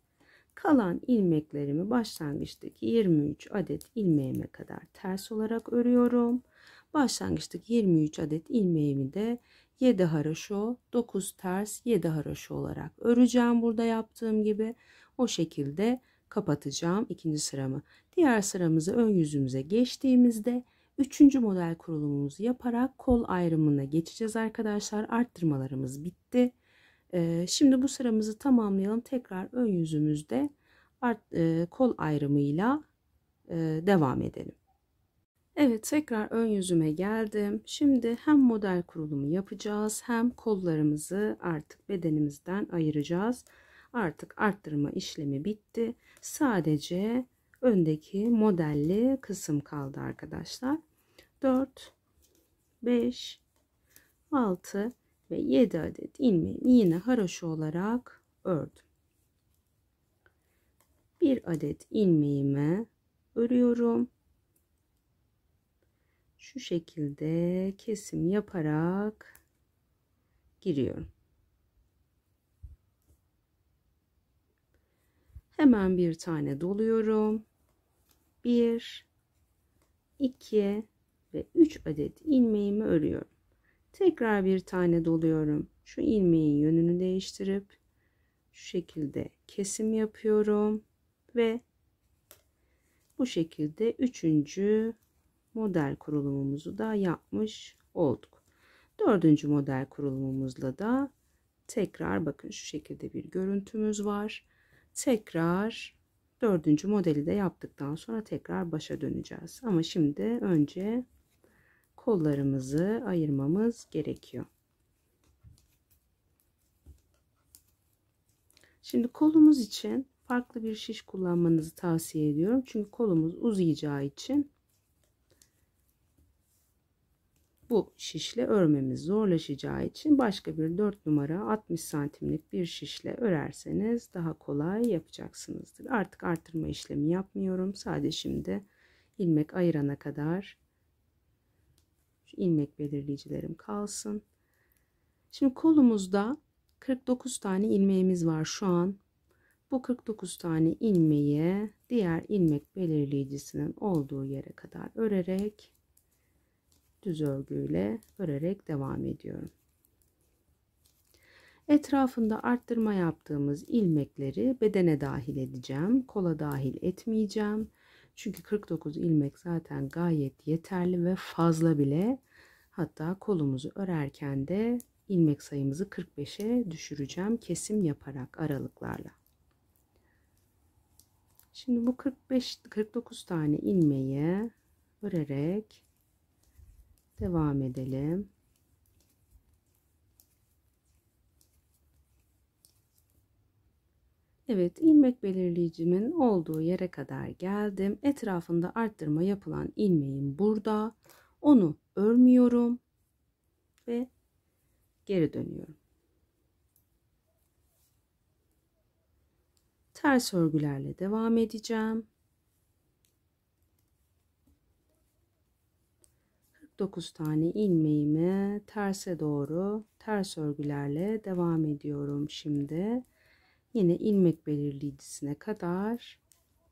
kalan ilmeklerimi başlangıçtaki 23 adet ilmeğime kadar ters olarak örüyorum. Başlangıçtaki 23 adet ilmeğimi de 7 haroşo 9 ters 7 haroşo olarak öreceğim burada yaptığım gibi o şekilde kapatacağım ikinci sıramı diğer sıramızı ön yüzümüze geçtiğimizde üçüncü model kurulumumuzu yaparak kol ayrımına geçeceğiz arkadaşlar arttırmalarımız bitti ee, şimdi bu sıramızı tamamlayalım tekrar ön yüzümüzde art, e, kol ayrımıyla e, devam edelim Evet tekrar ön yüzüme geldim. Şimdi hem model kurulumu yapacağız hem kollarımızı artık bedenimizden ayıracağız. Artık arttırma işlemi bitti. Sadece öndeki modelli kısım kaldı arkadaşlar. 4, 5, 6 ve 7 adet ilmeğimi yine haroşa olarak ördüm. Bir adet ilmeğimi örüyorum şu şekilde kesim yaparak giriyorum. Hemen bir tane doluyorum. 1 2 ve 3 adet ilmeğimi örüyorum. Tekrar bir tane doluyorum. Şu ilmeğin yönünü değiştirip şu şekilde kesim yapıyorum ve bu şekilde üçüncü model kurulumumuzu da yapmış olduk. Dördüncü model kurulumumuzla da tekrar bakın şu şekilde bir görüntümüz var. Tekrar dördüncü modeli de yaptıktan sonra tekrar başa döneceğiz. Ama şimdi önce kollarımızı ayırmamız gerekiyor. Şimdi kolumuz için farklı bir şiş kullanmanızı tavsiye ediyorum. Çünkü kolumuz uzayacağı için bu şişle örmemiz zorlaşacağı için başka bir 4 numara 60 santimlik bir şişle örerseniz daha kolay yapacaksınızdır. Artık artırma işlemi yapmıyorum. Sadece şimdi ilmek ayırana kadar şu ilmek belirleyicilerim kalsın. Şimdi kolumuzda 49 tane ilmeğimiz var şu an. Bu 49 tane ilmeği diğer ilmek belirleyicisinin olduğu yere kadar örerek düz örgüyle örerek devam ediyorum. Etrafında arttırma yaptığımız ilmekleri bedene dahil edeceğim. Kola dahil etmeyeceğim. Çünkü 49 ilmek zaten gayet yeterli ve fazla bile. Hatta kolumuzu örerken de ilmek sayımızı 45'e düşüreceğim kesim yaparak aralıklarla. Şimdi bu 45 49 tane ilmeği örerek devam edelim. Evet ilmek belirleyicimin olduğu yere kadar geldim. Etrafında arttırma yapılan ilmeğim burada. Onu örmüyorum ve geri dönüyorum. Ters örgülerle devam edeceğim. 9 tane ilmeğimi terse doğru ters örgülerle devam ediyorum şimdi yine ilmek belirleyicisine kadar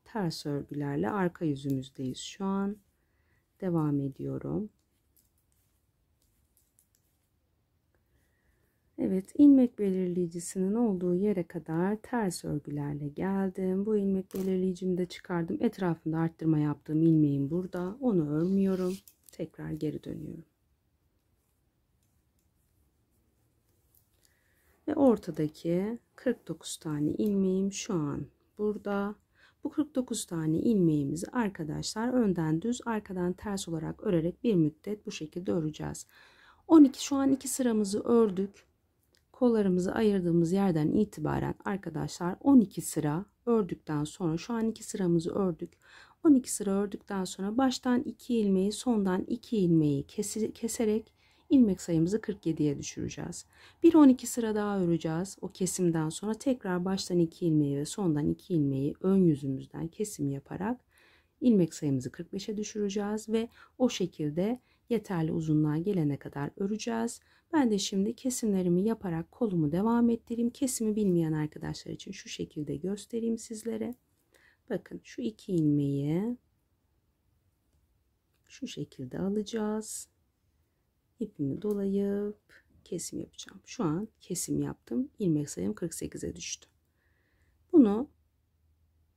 ters örgülerle arka yüzümüzdeyiz şu an devam ediyorum Evet ilmek belirleyicisinin olduğu yere kadar ters örgülerle geldim bu ilmek belirleyicimi de çıkardım etrafında arttırma yaptığım ilmeğim burada onu örmüyorum tekrar geri dönüyorum. Ve ortadaki 49 tane ilmeğim şu an burada. Bu 49 tane ilmeğimizi arkadaşlar önden düz arkadan ters olarak örerek bir müddet bu şekilde öreceğiz. 12 şu an iki sıramızı ördük. Kollarımızı ayırdığımız yerden itibaren arkadaşlar 12 sıra ördükten sonra şu an iki sıramızı ördük. 12 sıra ördükten sonra baştan 2 ilmeği sondan 2 ilmeği keserek ilmek sayımızı 47'ye düşüreceğiz. Bir 12 sıra daha öreceğiz. O kesimden sonra tekrar baştan 2 ilmeği ve sondan 2 ilmeği ön yüzümüzden kesim yaparak ilmek sayımızı 45'e düşüreceğiz ve o şekilde yeterli uzunluğa gelene kadar öreceğiz. Ben de şimdi kesimlerimi yaparak kolumu devam ettireyim. Kesimi bilmeyen arkadaşlar için şu şekilde göstereyim sizlere bakın şu iki ilmeği şu şekilde alacağız ipimi dolayıp kesim yapacağım şu an kesim yaptım ilmek sayım 48'e düştü bunu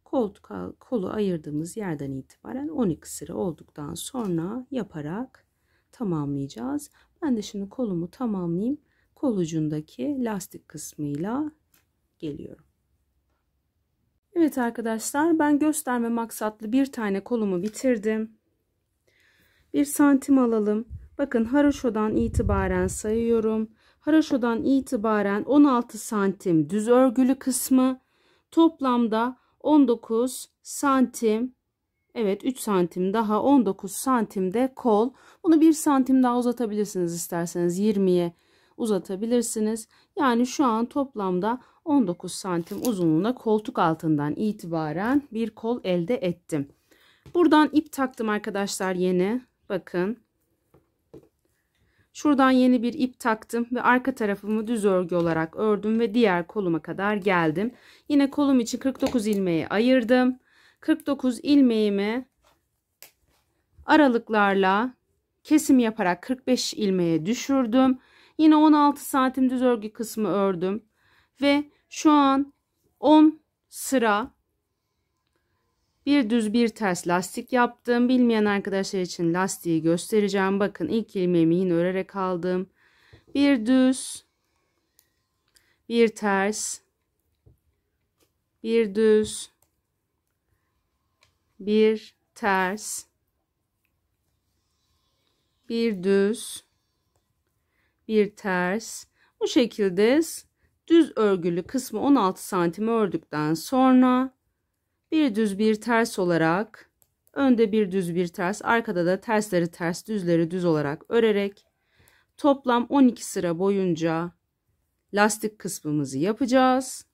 koltuk kolu ayırdığımız yerden itibaren 12 sıra olduktan sonra yaparak tamamlayacağız ben de şimdi kolumu tamamlayayım kol ucundaki lastik kısmıyla geliyorum Evet arkadaşlar ben gösterme maksatlı bir tane kolumu bitirdim. Bir santim alalım. Bakın haroşodan itibaren sayıyorum. Haroşodan itibaren 16 santim düz örgülü kısmı. Toplamda 19 santim. Evet 3 santim daha 19 santim de kol. Bunu 1 santim daha uzatabilirsiniz isterseniz 20'ye uzatabilirsiniz. Yani şu an toplamda 19 santim uzunluğuna koltuk altından itibaren bir kol elde ettim. Buradan ip taktım arkadaşlar yeni. Bakın. Şuradan yeni bir ip taktım ve arka tarafımı düz örgü olarak ördüm ve diğer koluma kadar geldim. Yine kolum için 49 ilmeği ayırdım. 49 ilmeğimi aralıklarla kesim yaparak 45 ilmeğe düşürdüm. Yine 16 santim düz örgü kısmı ördüm ve şu an 10 sıra bir düz bir ters lastik yaptım. Bilmeyen arkadaşlar için lastiği göstereceğim. Bakın ilk ilmeğimi yine örerek aldım. Bir düz, bir ters, bir düz, bir ters, bir düz, bir ters. Bu şekilde Düz örgülü kısmı 16 santim ördükten sonra bir düz bir ters olarak önde bir düz bir ters arkada da tersleri ters düzleri düz olarak örerek toplam 12 sıra boyunca lastik kısmımızı yapacağız.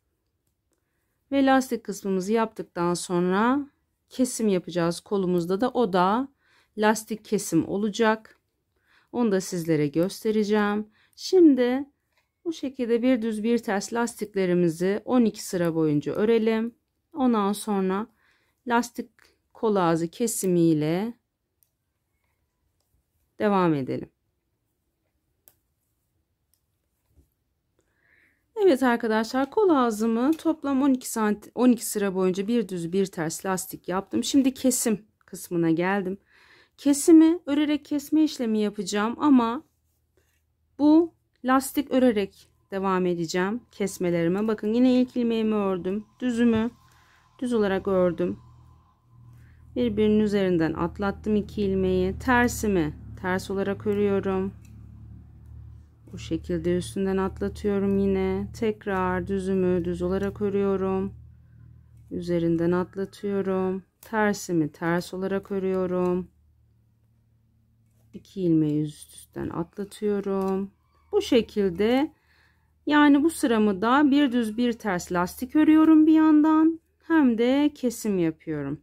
Ve lastik kısmımızı yaptıktan sonra kesim yapacağız kolumuzda da o da lastik kesim olacak. Onu da sizlere göstereceğim. Şimdi bu şekilde bir düz bir ters lastiklerimizi 12 sıra boyunca örelim. Ondan sonra lastik kol ağzı kesimiyle devam edelim. Evet arkadaşlar kol ağzımı toplam 12 santim 12 sıra boyunca bir düz bir ters lastik yaptım. Şimdi kesim kısmına geldim. Kesimi örerek kesme işlemi yapacağım ama bu lastik örerek devam edeceğim kesmelerime. Bakın yine ilk ilmeğimi ördüm. Düzümü düz olarak ördüm. Birbirinin üzerinden atlattım iki ilmeği. Tersimi ters olarak örüyorum. Bu şekilde üstünden atlatıyorum yine. Tekrar düzümü düz olarak örüyorum. Üzerinden atlatıyorum. Tersimi ters olarak örüyorum. 2 ilmeği üst üstten atlatıyorum. Bu şekilde yani bu sıramı da bir düz bir ters lastik örüyorum bir yandan hem de kesim yapıyorum.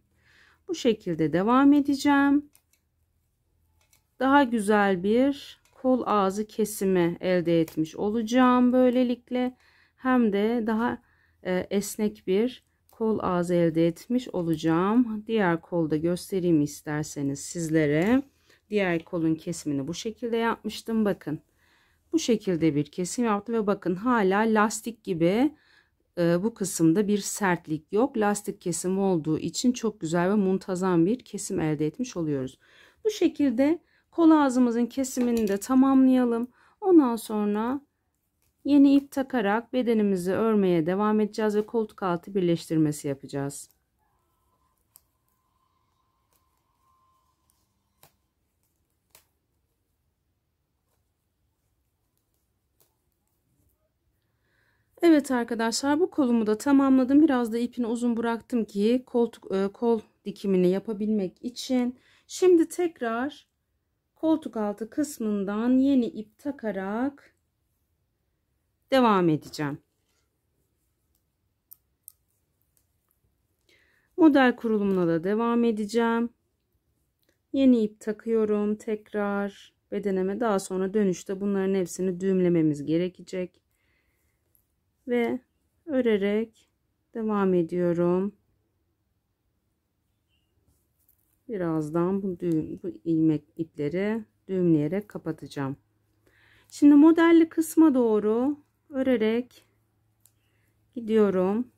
Bu şekilde devam edeceğim. Daha güzel bir kol ağzı kesimi elde etmiş olacağım böylelikle. Hem de daha e, esnek bir kol ağzı elde etmiş olacağım. Diğer kolda göstereyim isterseniz sizlere. Diğer kolun kesimini bu şekilde yapmıştım. Bakın bu şekilde bir kesim yaptı ve bakın hala lastik gibi e, bu kısımda bir sertlik yok lastik kesim olduğu için çok güzel ve muntazam bir kesim elde etmiş oluyoruz bu şekilde kol ağzımızın kesimini de tamamlayalım ondan sonra yeni ip takarak bedenimizi örmeye devam edeceğiz ve koltuk altı birleştirmesi yapacağız Evet arkadaşlar bu kolumu da tamamladım. Biraz da ipini uzun bıraktım ki koltuk e, kol dikimini yapabilmek için. Şimdi tekrar koltuk altı kısmından yeni ip takarak devam edeceğim. Model kurulumuna da devam edeceğim. Yeni ip takıyorum tekrar bedeneme daha sonra dönüşte bunların hepsini düğümlememiz gerekecek ve örerek devam ediyorum. Birazdan bu düğüm bu ilmek ipleri düğümleyerek kapatacağım. Şimdi modelli kısma doğru örerek gidiyorum.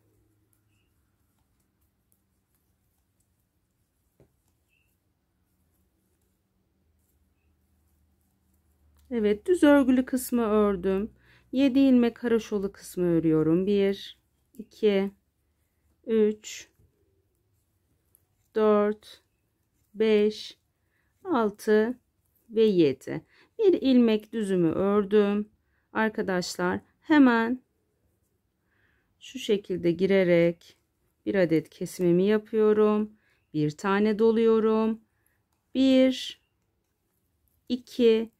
Evet düz örgülü kısmı ördüm. 7 ilmek haroşolu kısmı örüyorum 1 2 3 4 5 6 ve 7 bir ilmek düzümü ördüm arkadaşlar hemen şu şekilde girerek bir adet kesimimi yapıyorum bir tane doluyorum 1 2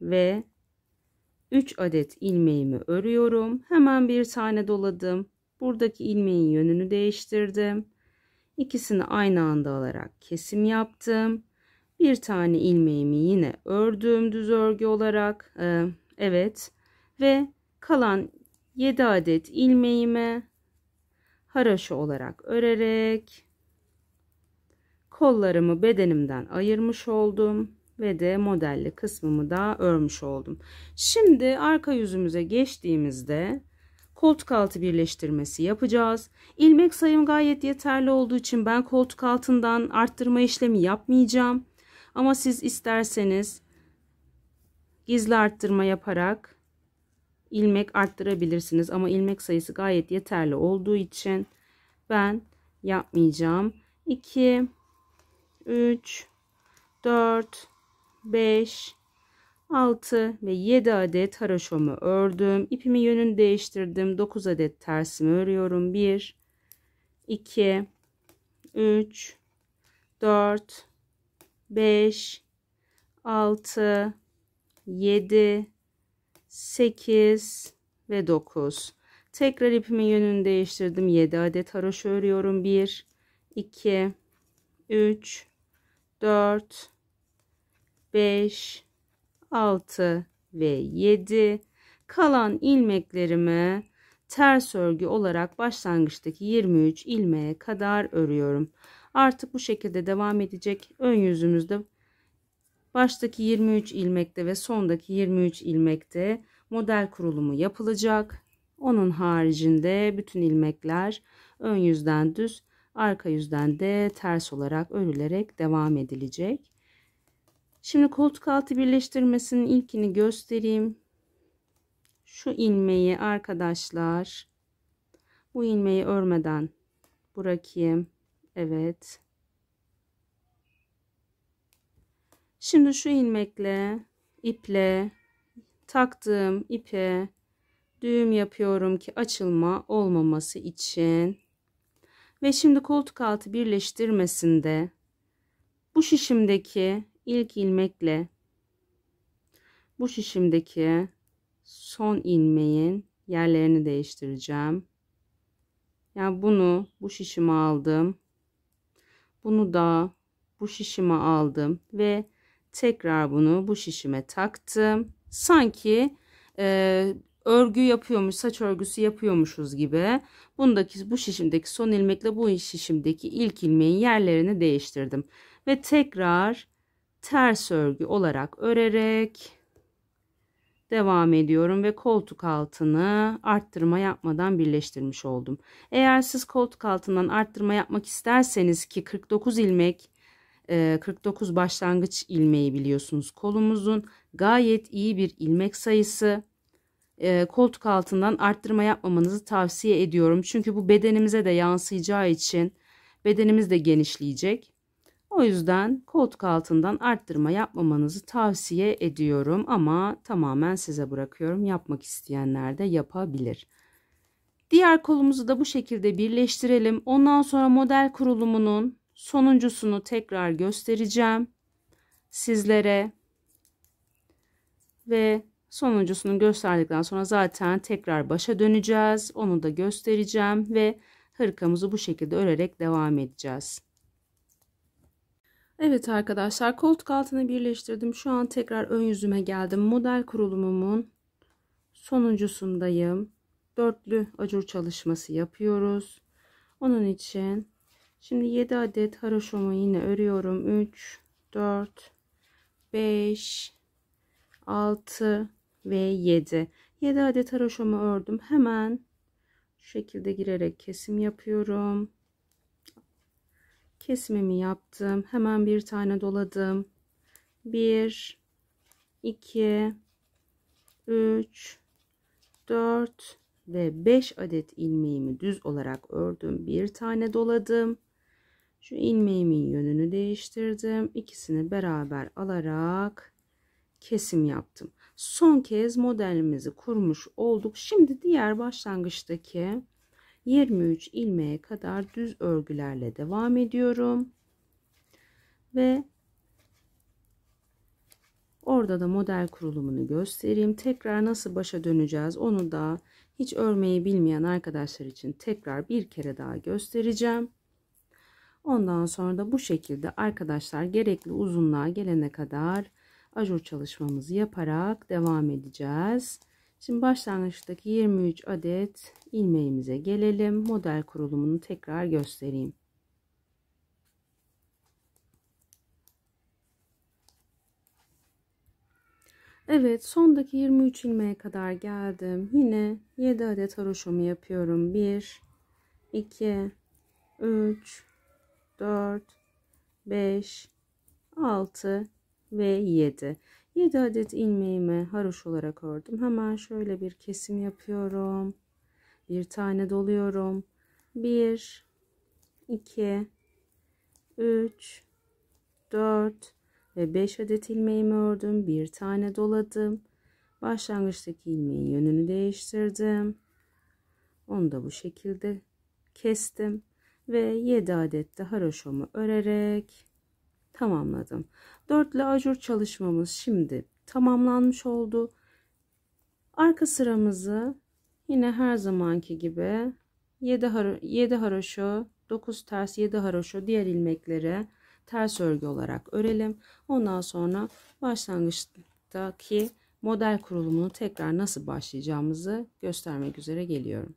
ve 3 adet ilmeğimi örüyorum. Hemen bir tane doladım. Buradaki ilmeğin yönünü değiştirdim. İkisini aynı anda alarak kesim yaptım. Bir tane ilmeğimi yine ördüm düz örgü olarak. E, evet. Ve kalan 7 adet ilmeğimi haraşo olarak örerek kollarımı bedenimden ayırmış oldum ve de modelli kısmımı da örmüş oldum. Şimdi arka yüzümüze geçtiğimizde koltuk altı birleştirmesi yapacağız. İlmek sayım gayet yeterli olduğu için ben koltuk altından arttırma işlemi yapmayacağım. Ama siz isterseniz gizli arttırma yaparak ilmek arttırabilirsiniz. Ama ilmek sayısı gayet yeterli olduğu için ben yapmayacağım. 2, 3, 4, 5, 6 ve 7 adet haroşomu ördüm. İpimi yönünü değiştirdim. 9 adet tersimi örüyorum. 1, 2, 3, 4, 5, 6, 7, 8 ve 9. Tekrar ipimin yönünü değiştirdim. 7 adet haroşa örüyorum. 1, 2, 3, 4, 5, 6 ve 7 kalan ilmeklerimi ters örgü olarak başlangıçtaki 23 ilmeğe kadar örüyorum. Artık bu şekilde devam edecek. Ön yüzümüzde baştaki 23 ilmekte ve sondaki 23 ilmekte model kurulumu yapılacak. Onun haricinde bütün ilmekler ön yüzden düz, arka yüzden de ters olarak örülerek devam edilecek. Şimdi koltuk altı birleştirmesinin ilkini göstereyim. Şu ilmeği arkadaşlar bu ilmeği örmeden bırakayım. Evet. Şimdi şu ilmekle iple taktığım ipe düğüm yapıyorum ki açılma olmaması için. Ve şimdi koltuk altı birleştirmesinde bu şişimdeki ilk ilmekle bu şişimdeki son ilmeğin yerlerini değiştireceğim. Yani bunu bu şişime aldım. Bunu da bu şişime aldım ve tekrar bunu bu şişime taktım. Sanki e, örgü yapıyormuş, saç örgüsü yapıyormuşuz gibi. Bundaki bu şişimdeki son ilmekle bu şişimdeki ilk ilmeğin yerlerini değiştirdim ve tekrar ters örgü olarak örerek devam ediyorum ve koltuk altını arttırma yapmadan birleştirmiş oldum. Eğer siz koltuk altından arttırma yapmak isterseniz ki 49 ilmek 49 e, başlangıç ilmeği biliyorsunuz kolumuzun gayet iyi bir ilmek sayısı e, koltuk altından arttırma yapmamanızı tavsiye ediyorum. Çünkü bu bedenimize de yansıyacağı için bedenimiz de genişleyecek. O yüzden koltuk altından arttırma yapmamanızı tavsiye ediyorum ama tamamen size bırakıyorum. Yapmak isteyenler de yapabilir. Diğer kolumuzu da bu şekilde birleştirelim. Ondan sonra model kurulumunun sonuncusunu tekrar göstereceğim sizlere. Ve sonuncusunu gösterdikten sonra zaten tekrar başa döneceğiz. Onu da göstereceğim ve hırkamızı bu şekilde örerek devam edeceğiz. Evet arkadaşlar koltuk altını birleştirdim. Şu an tekrar ön yüzüme geldim. Model kurulumumun sonuncusundayım. Dörtlü acur çalışması yapıyoruz. Onun için şimdi 7 adet haroşomu yine örüyorum. 3, 4, 5, 6 ve 7. 7 adet haroşomu ördüm. Hemen şu şekilde girerek kesim yapıyorum kesimimi yaptım. Hemen bir tane doladım. 1 2 3 4 ve 5 adet ilmeğimi düz olarak ördüm. Bir tane doladım. Şu ilmeğimin yönünü değiştirdim. İkisini beraber alarak kesim yaptım. Son kez modelimizi kurmuş olduk. Şimdi diğer başlangıçtaki 23 ilmeğe kadar düz örgülerle devam ediyorum. Ve orada da model kurulumunu göstereyim. Tekrar nasıl başa döneceğiz onu da hiç örmeyi bilmeyen arkadaşlar için tekrar bir kere daha göstereceğim. Ondan sonra da bu şekilde arkadaşlar gerekli uzunluğa gelene kadar ajur çalışmamızı yaparak devam edeceğiz. Şimdi başlangıçtaki 23 adet ilmeğimize gelelim. Model kurulumunu tekrar göstereyim. Evet sondaki 23 ilmeğe kadar geldim. Yine 7 adet haroşamı yapıyorum. 1 2 3 4 5 6 ve 7. 7 adet ilmeğimi haroş olarak ördüm. Hemen şöyle bir kesim yapıyorum. Bir tane doluyorum. 1 2 3 4 ve 5 adet ilmeğimi ördüm. Bir tane doladım. Başlangıçtaki ilmeğin yönünü değiştirdim. Onu da bu şekilde kestim ve 7 adet de haroşomu örerek tamamladım. Dörtlü lacur çalışmamız şimdi tamamlanmış oldu. Arka sıramızı yine her zamanki gibi 7, haro 7 haroşo 9 ters 7 haroşo diğer ilmekleri ters örgü olarak örelim. Ondan sonra başlangıçtaki model kurulumunu tekrar nasıl başlayacağımızı göstermek üzere geliyorum.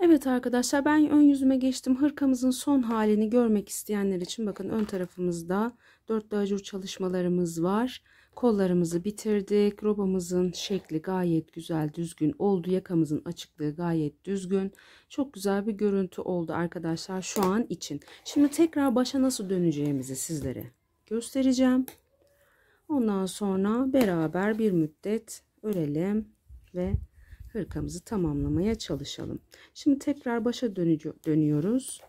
Evet arkadaşlar ben ön yüzüme geçtim. Hırkamızın son halini görmek isteyenler için bakın ön tarafımızda dörtlü acur çalışmalarımız var. Kollarımızı bitirdik. Robamızın şekli gayet güzel düzgün oldu. Yakamızın açıklığı gayet düzgün. Çok güzel bir görüntü oldu arkadaşlar şu an için. Şimdi tekrar başa nasıl döneceğimizi sizlere göstereceğim. Ondan sonra beraber bir müddet örelim ve hırkamızı tamamlamaya çalışalım. Şimdi tekrar başa dönüyoruz.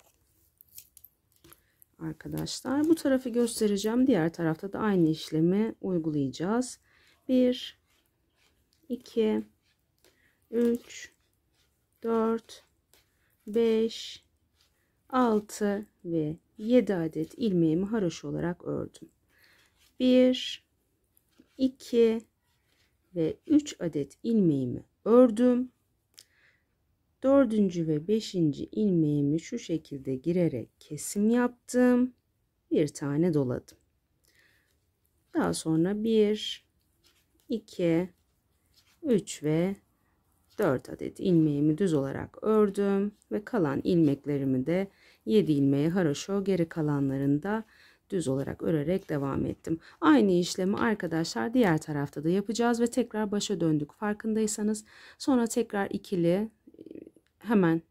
Arkadaşlar bu tarafı göstereceğim. Diğer tarafta da aynı işlemi uygulayacağız. 1 2 3 4 5 6 ve 7 adet ilmeğimi haroşa olarak ördüm. 1 2 ve 3 adet ilmeğimi ördüm. Dördüncü ve beşinci ilmeğimi şu şekilde girerek kesim yaptım. Bir tane doladım. Daha sonra bir, iki, üç ve dört adet ilmeğimi düz olarak ördüm ve kalan ilmeklerimi de yedi ilmeği haraşo geri kalanlarında düz olarak örerek devam ettim. Aynı işlemi arkadaşlar diğer tarafta da yapacağız ve tekrar başa döndük farkındaysanız. Sonra tekrar ikili hemen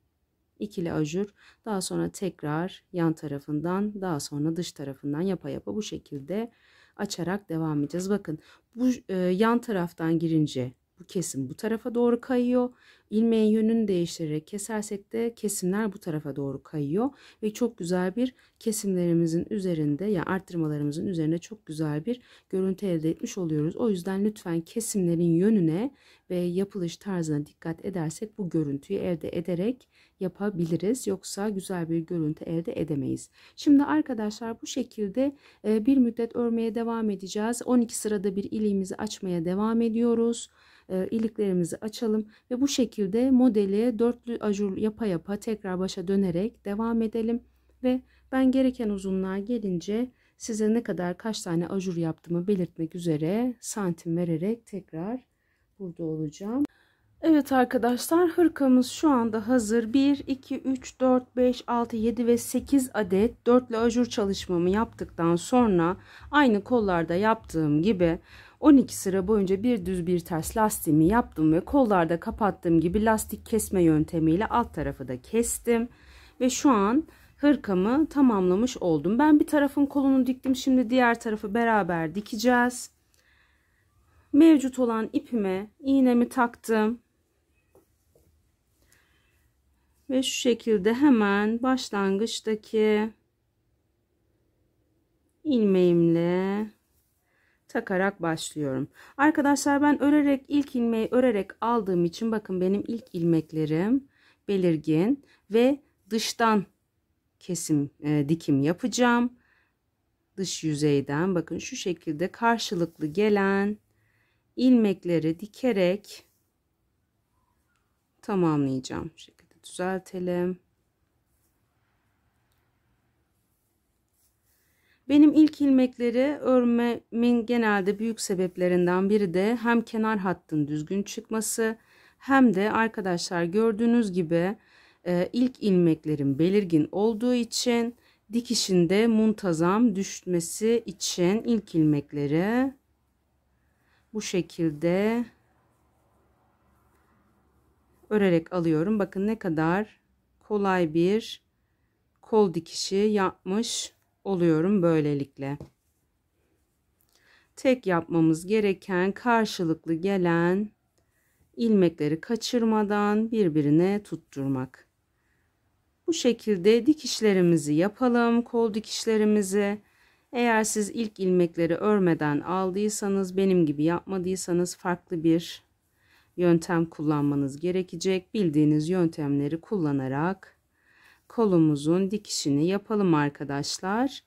ikili ajur daha sonra tekrar yan tarafından daha sonra dış tarafından yapa yapa bu şekilde açarak devam edeceğiz. Bakın bu e, yan taraftan girince bu kesim bu tarafa doğru kayıyor ilmeğin yönünü değiştirerek kesersek de kesimler bu tarafa doğru kayıyor ve çok güzel bir kesimlerimizin üzerinde ya yani arttırmalarımızın üzerinde çok güzel bir görüntü elde etmiş oluyoruz. O yüzden lütfen kesimlerin yönüne ve yapılış tarzına dikkat edersek bu görüntüyü elde ederek yapabiliriz. Yoksa güzel bir görüntü elde edemeyiz. Şimdi arkadaşlar bu şekilde e, bir müddet örmeye devam edeceğiz. 12 sırada bir iliğimizi açmaya devam ediyoruz. E, iliklerimizi açalım ve bu şekilde şekilde modeli dörtlü ajur yapa yapa tekrar başa dönerek devam edelim. Ve ben gereken uzunluğa gelince size ne kadar kaç tane ajur yaptığımı belirtmek üzere santim vererek tekrar burada olacağım. Evet arkadaşlar hırkamız şu anda hazır. 1, 2, 3, 4, 5, 6, 7 ve 8 adet dörtlü ajur çalışmamı yaptıktan sonra aynı kollarda yaptığım gibi 12 sıra boyunca bir düz bir ters lastiğimi yaptım ve kollarda kapattığım gibi lastik kesme yöntemiyle alt tarafı da kestim. Ve şu an hırkamı tamamlamış oldum. Ben bir tarafın kolunu diktim. Şimdi diğer tarafı beraber dikeceğiz. Mevcut olan ipime iğnemi taktım. Ve şu şekilde hemen başlangıçtaki ilmeğimle takarak başlıyorum. Arkadaşlar ben örerek ilk ilmeği örerek aldığım için bakın benim ilk ilmeklerim belirgin ve dıştan kesim e, dikim yapacağım. Dış yüzeyden bakın şu şekilde karşılıklı gelen ilmekleri dikerek tamamlayacağım. Bu şekilde düzeltelim. Benim ilk ilmekleri örmemin genelde büyük sebeplerinden biri de hem kenar hattın düzgün çıkması hem de arkadaşlar gördüğünüz gibi e, ilk ilmeklerin belirgin olduğu için dikişinde muntazam düşmesi için ilk ilmekleri bu şekilde örerek alıyorum. Bakın ne kadar kolay bir kol dikişi yapmış oluyorum böylelikle. Tek yapmamız gereken karşılıklı gelen ilmekleri kaçırmadan birbirine tutturmak. Bu şekilde dikişlerimizi yapalım, kol dikişlerimizi. Eğer siz ilk ilmekleri örmeden aldıysanız, benim gibi yapmadıysanız farklı bir yöntem kullanmanız gerekecek. Bildiğiniz yöntemleri kullanarak kolumuzun dikişini yapalım arkadaşlar.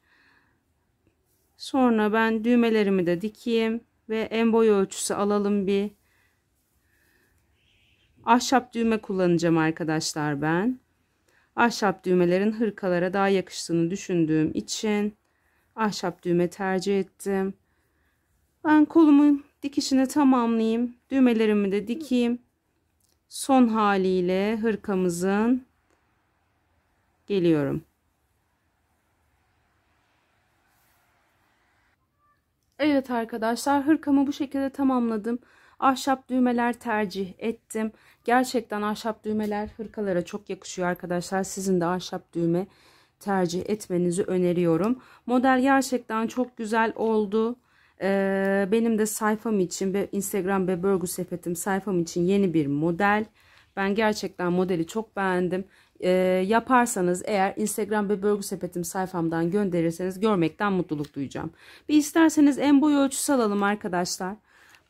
Sonra ben düğmelerimi de dikeyim ve en boy ölçüsü alalım bir. Ahşap düğme kullanacağım arkadaşlar ben. Ahşap düğmelerin hırkalara daha yakıştığını düşündüğüm için ahşap düğme tercih ettim. Ben kolumun dikişini tamamlayayım. Düğmelerimi de dikeyim. Son haliyle hırkamızın geliyorum. Evet arkadaşlar hırkamı bu şekilde tamamladım. Ahşap düğmeler tercih ettim. Gerçekten ahşap düğmeler hırkalara çok yakışıyor arkadaşlar. Sizin de ahşap düğme tercih etmenizi öneriyorum. Model gerçekten çok güzel oldu. Ee, benim de sayfam için ve Instagram ve Burgu Sepet'im sayfam için yeni bir model. Ben gerçekten modeli çok beğendim e, yaparsanız eğer Instagram ve Bölgü Sepetim sayfamdan gönderirseniz görmekten mutluluk duyacağım. Bir isterseniz en boy ölçüsü alalım arkadaşlar.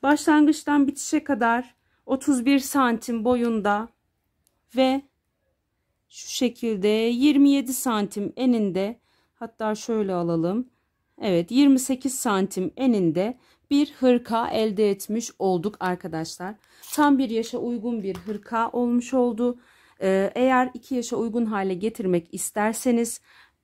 Başlangıçtan bitişe kadar 31 santim boyunda ve şu şekilde 27 santim eninde hatta şöyle alalım. Evet 28 santim eninde bir hırka elde etmiş olduk arkadaşlar. Tam bir yaşa uygun bir hırka olmuş oldu. Ee, eğer 2 yaşa uygun hale getirmek isterseniz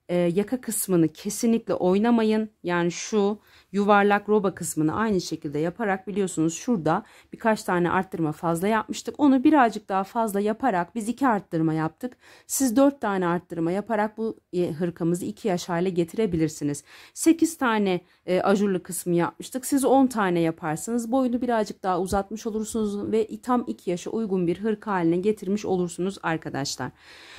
e, yaka kısmını kesinlikle oynamayın. Yani şu yuvarlak roba kısmını aynı şekilde yaparak biliyorsunuz şurada birkaç tane arttırma fazla yapmıştık. Onu birazcık daha fazla yaparak biz iki arttırma yaptık. Siz dört tane arttırma yaparak bu e, hırkamızı iki yaş hale getirebilirsiniz. Sekiz tane e, ajurlu kısmı yapmıştık. Siz on tane yaparsınız. Boyunu birazcık daha uzatmış olursunuz ve tam iki yaşa uygun bir hırka haline getirmiş olursunuz arkadaşlar.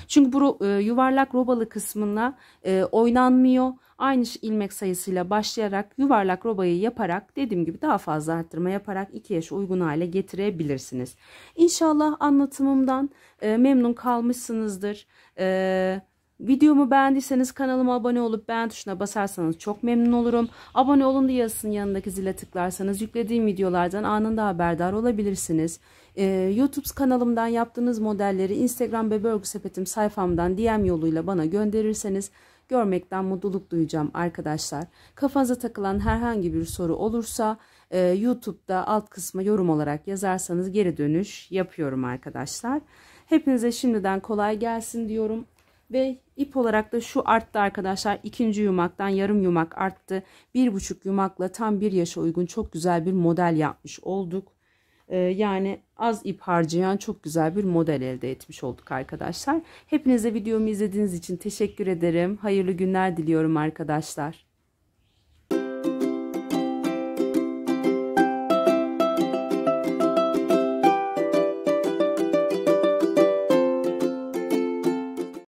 Çünkü bu e, yuvarlak robalı kısmına e, oynanmıyor aynı ilmek sayısıyla başlayarak yuvarlak robayı yaparak dediğim gibi daha fazla arttırma yaparak 2 yaş uygun hale getirebilirsiniz. İnşallah anlatımımdan e, memnun kalmışsınızdır. E, videomu beğendiyseniz kanalıma abone olup beğen tuşuna basarsanız çok memnun olurum. Abone olun diye yazısının yanındaki zile tıklarsanız yüklediğim videolardan anında haberdar olabilirsiniz. E, YouTube kanalımdan yaptığınız modelleri Instagram ve Börgü Sepetim sayfamdan DM yoluyla bana gönderirseniz görmekten mutluluk duyacağım arkadaşlar. Kafanıza takılan herhangi bir soru olursa e, YouTube'da alt kısma yorum olarak yazarsanız geri dönüş yapıyorum arkadaşlar. Hepinize şimdiden kolay gelsin diyorum. Ve ip olarak da şu arttı arkadaşlar. ikinci yumaktan yarım yumak arttı. Bir buçuk yumakla tam bir yaşa uygun çok güzel bir model yapmış olduk. Ee, yani az ip harcayan çok güzel bir model elde etmiş olduk arkadaşlar. Hepinize videomu izlediğiniz için teşekkür ederim. Hayırlı günler diliyorum arkadaşlar.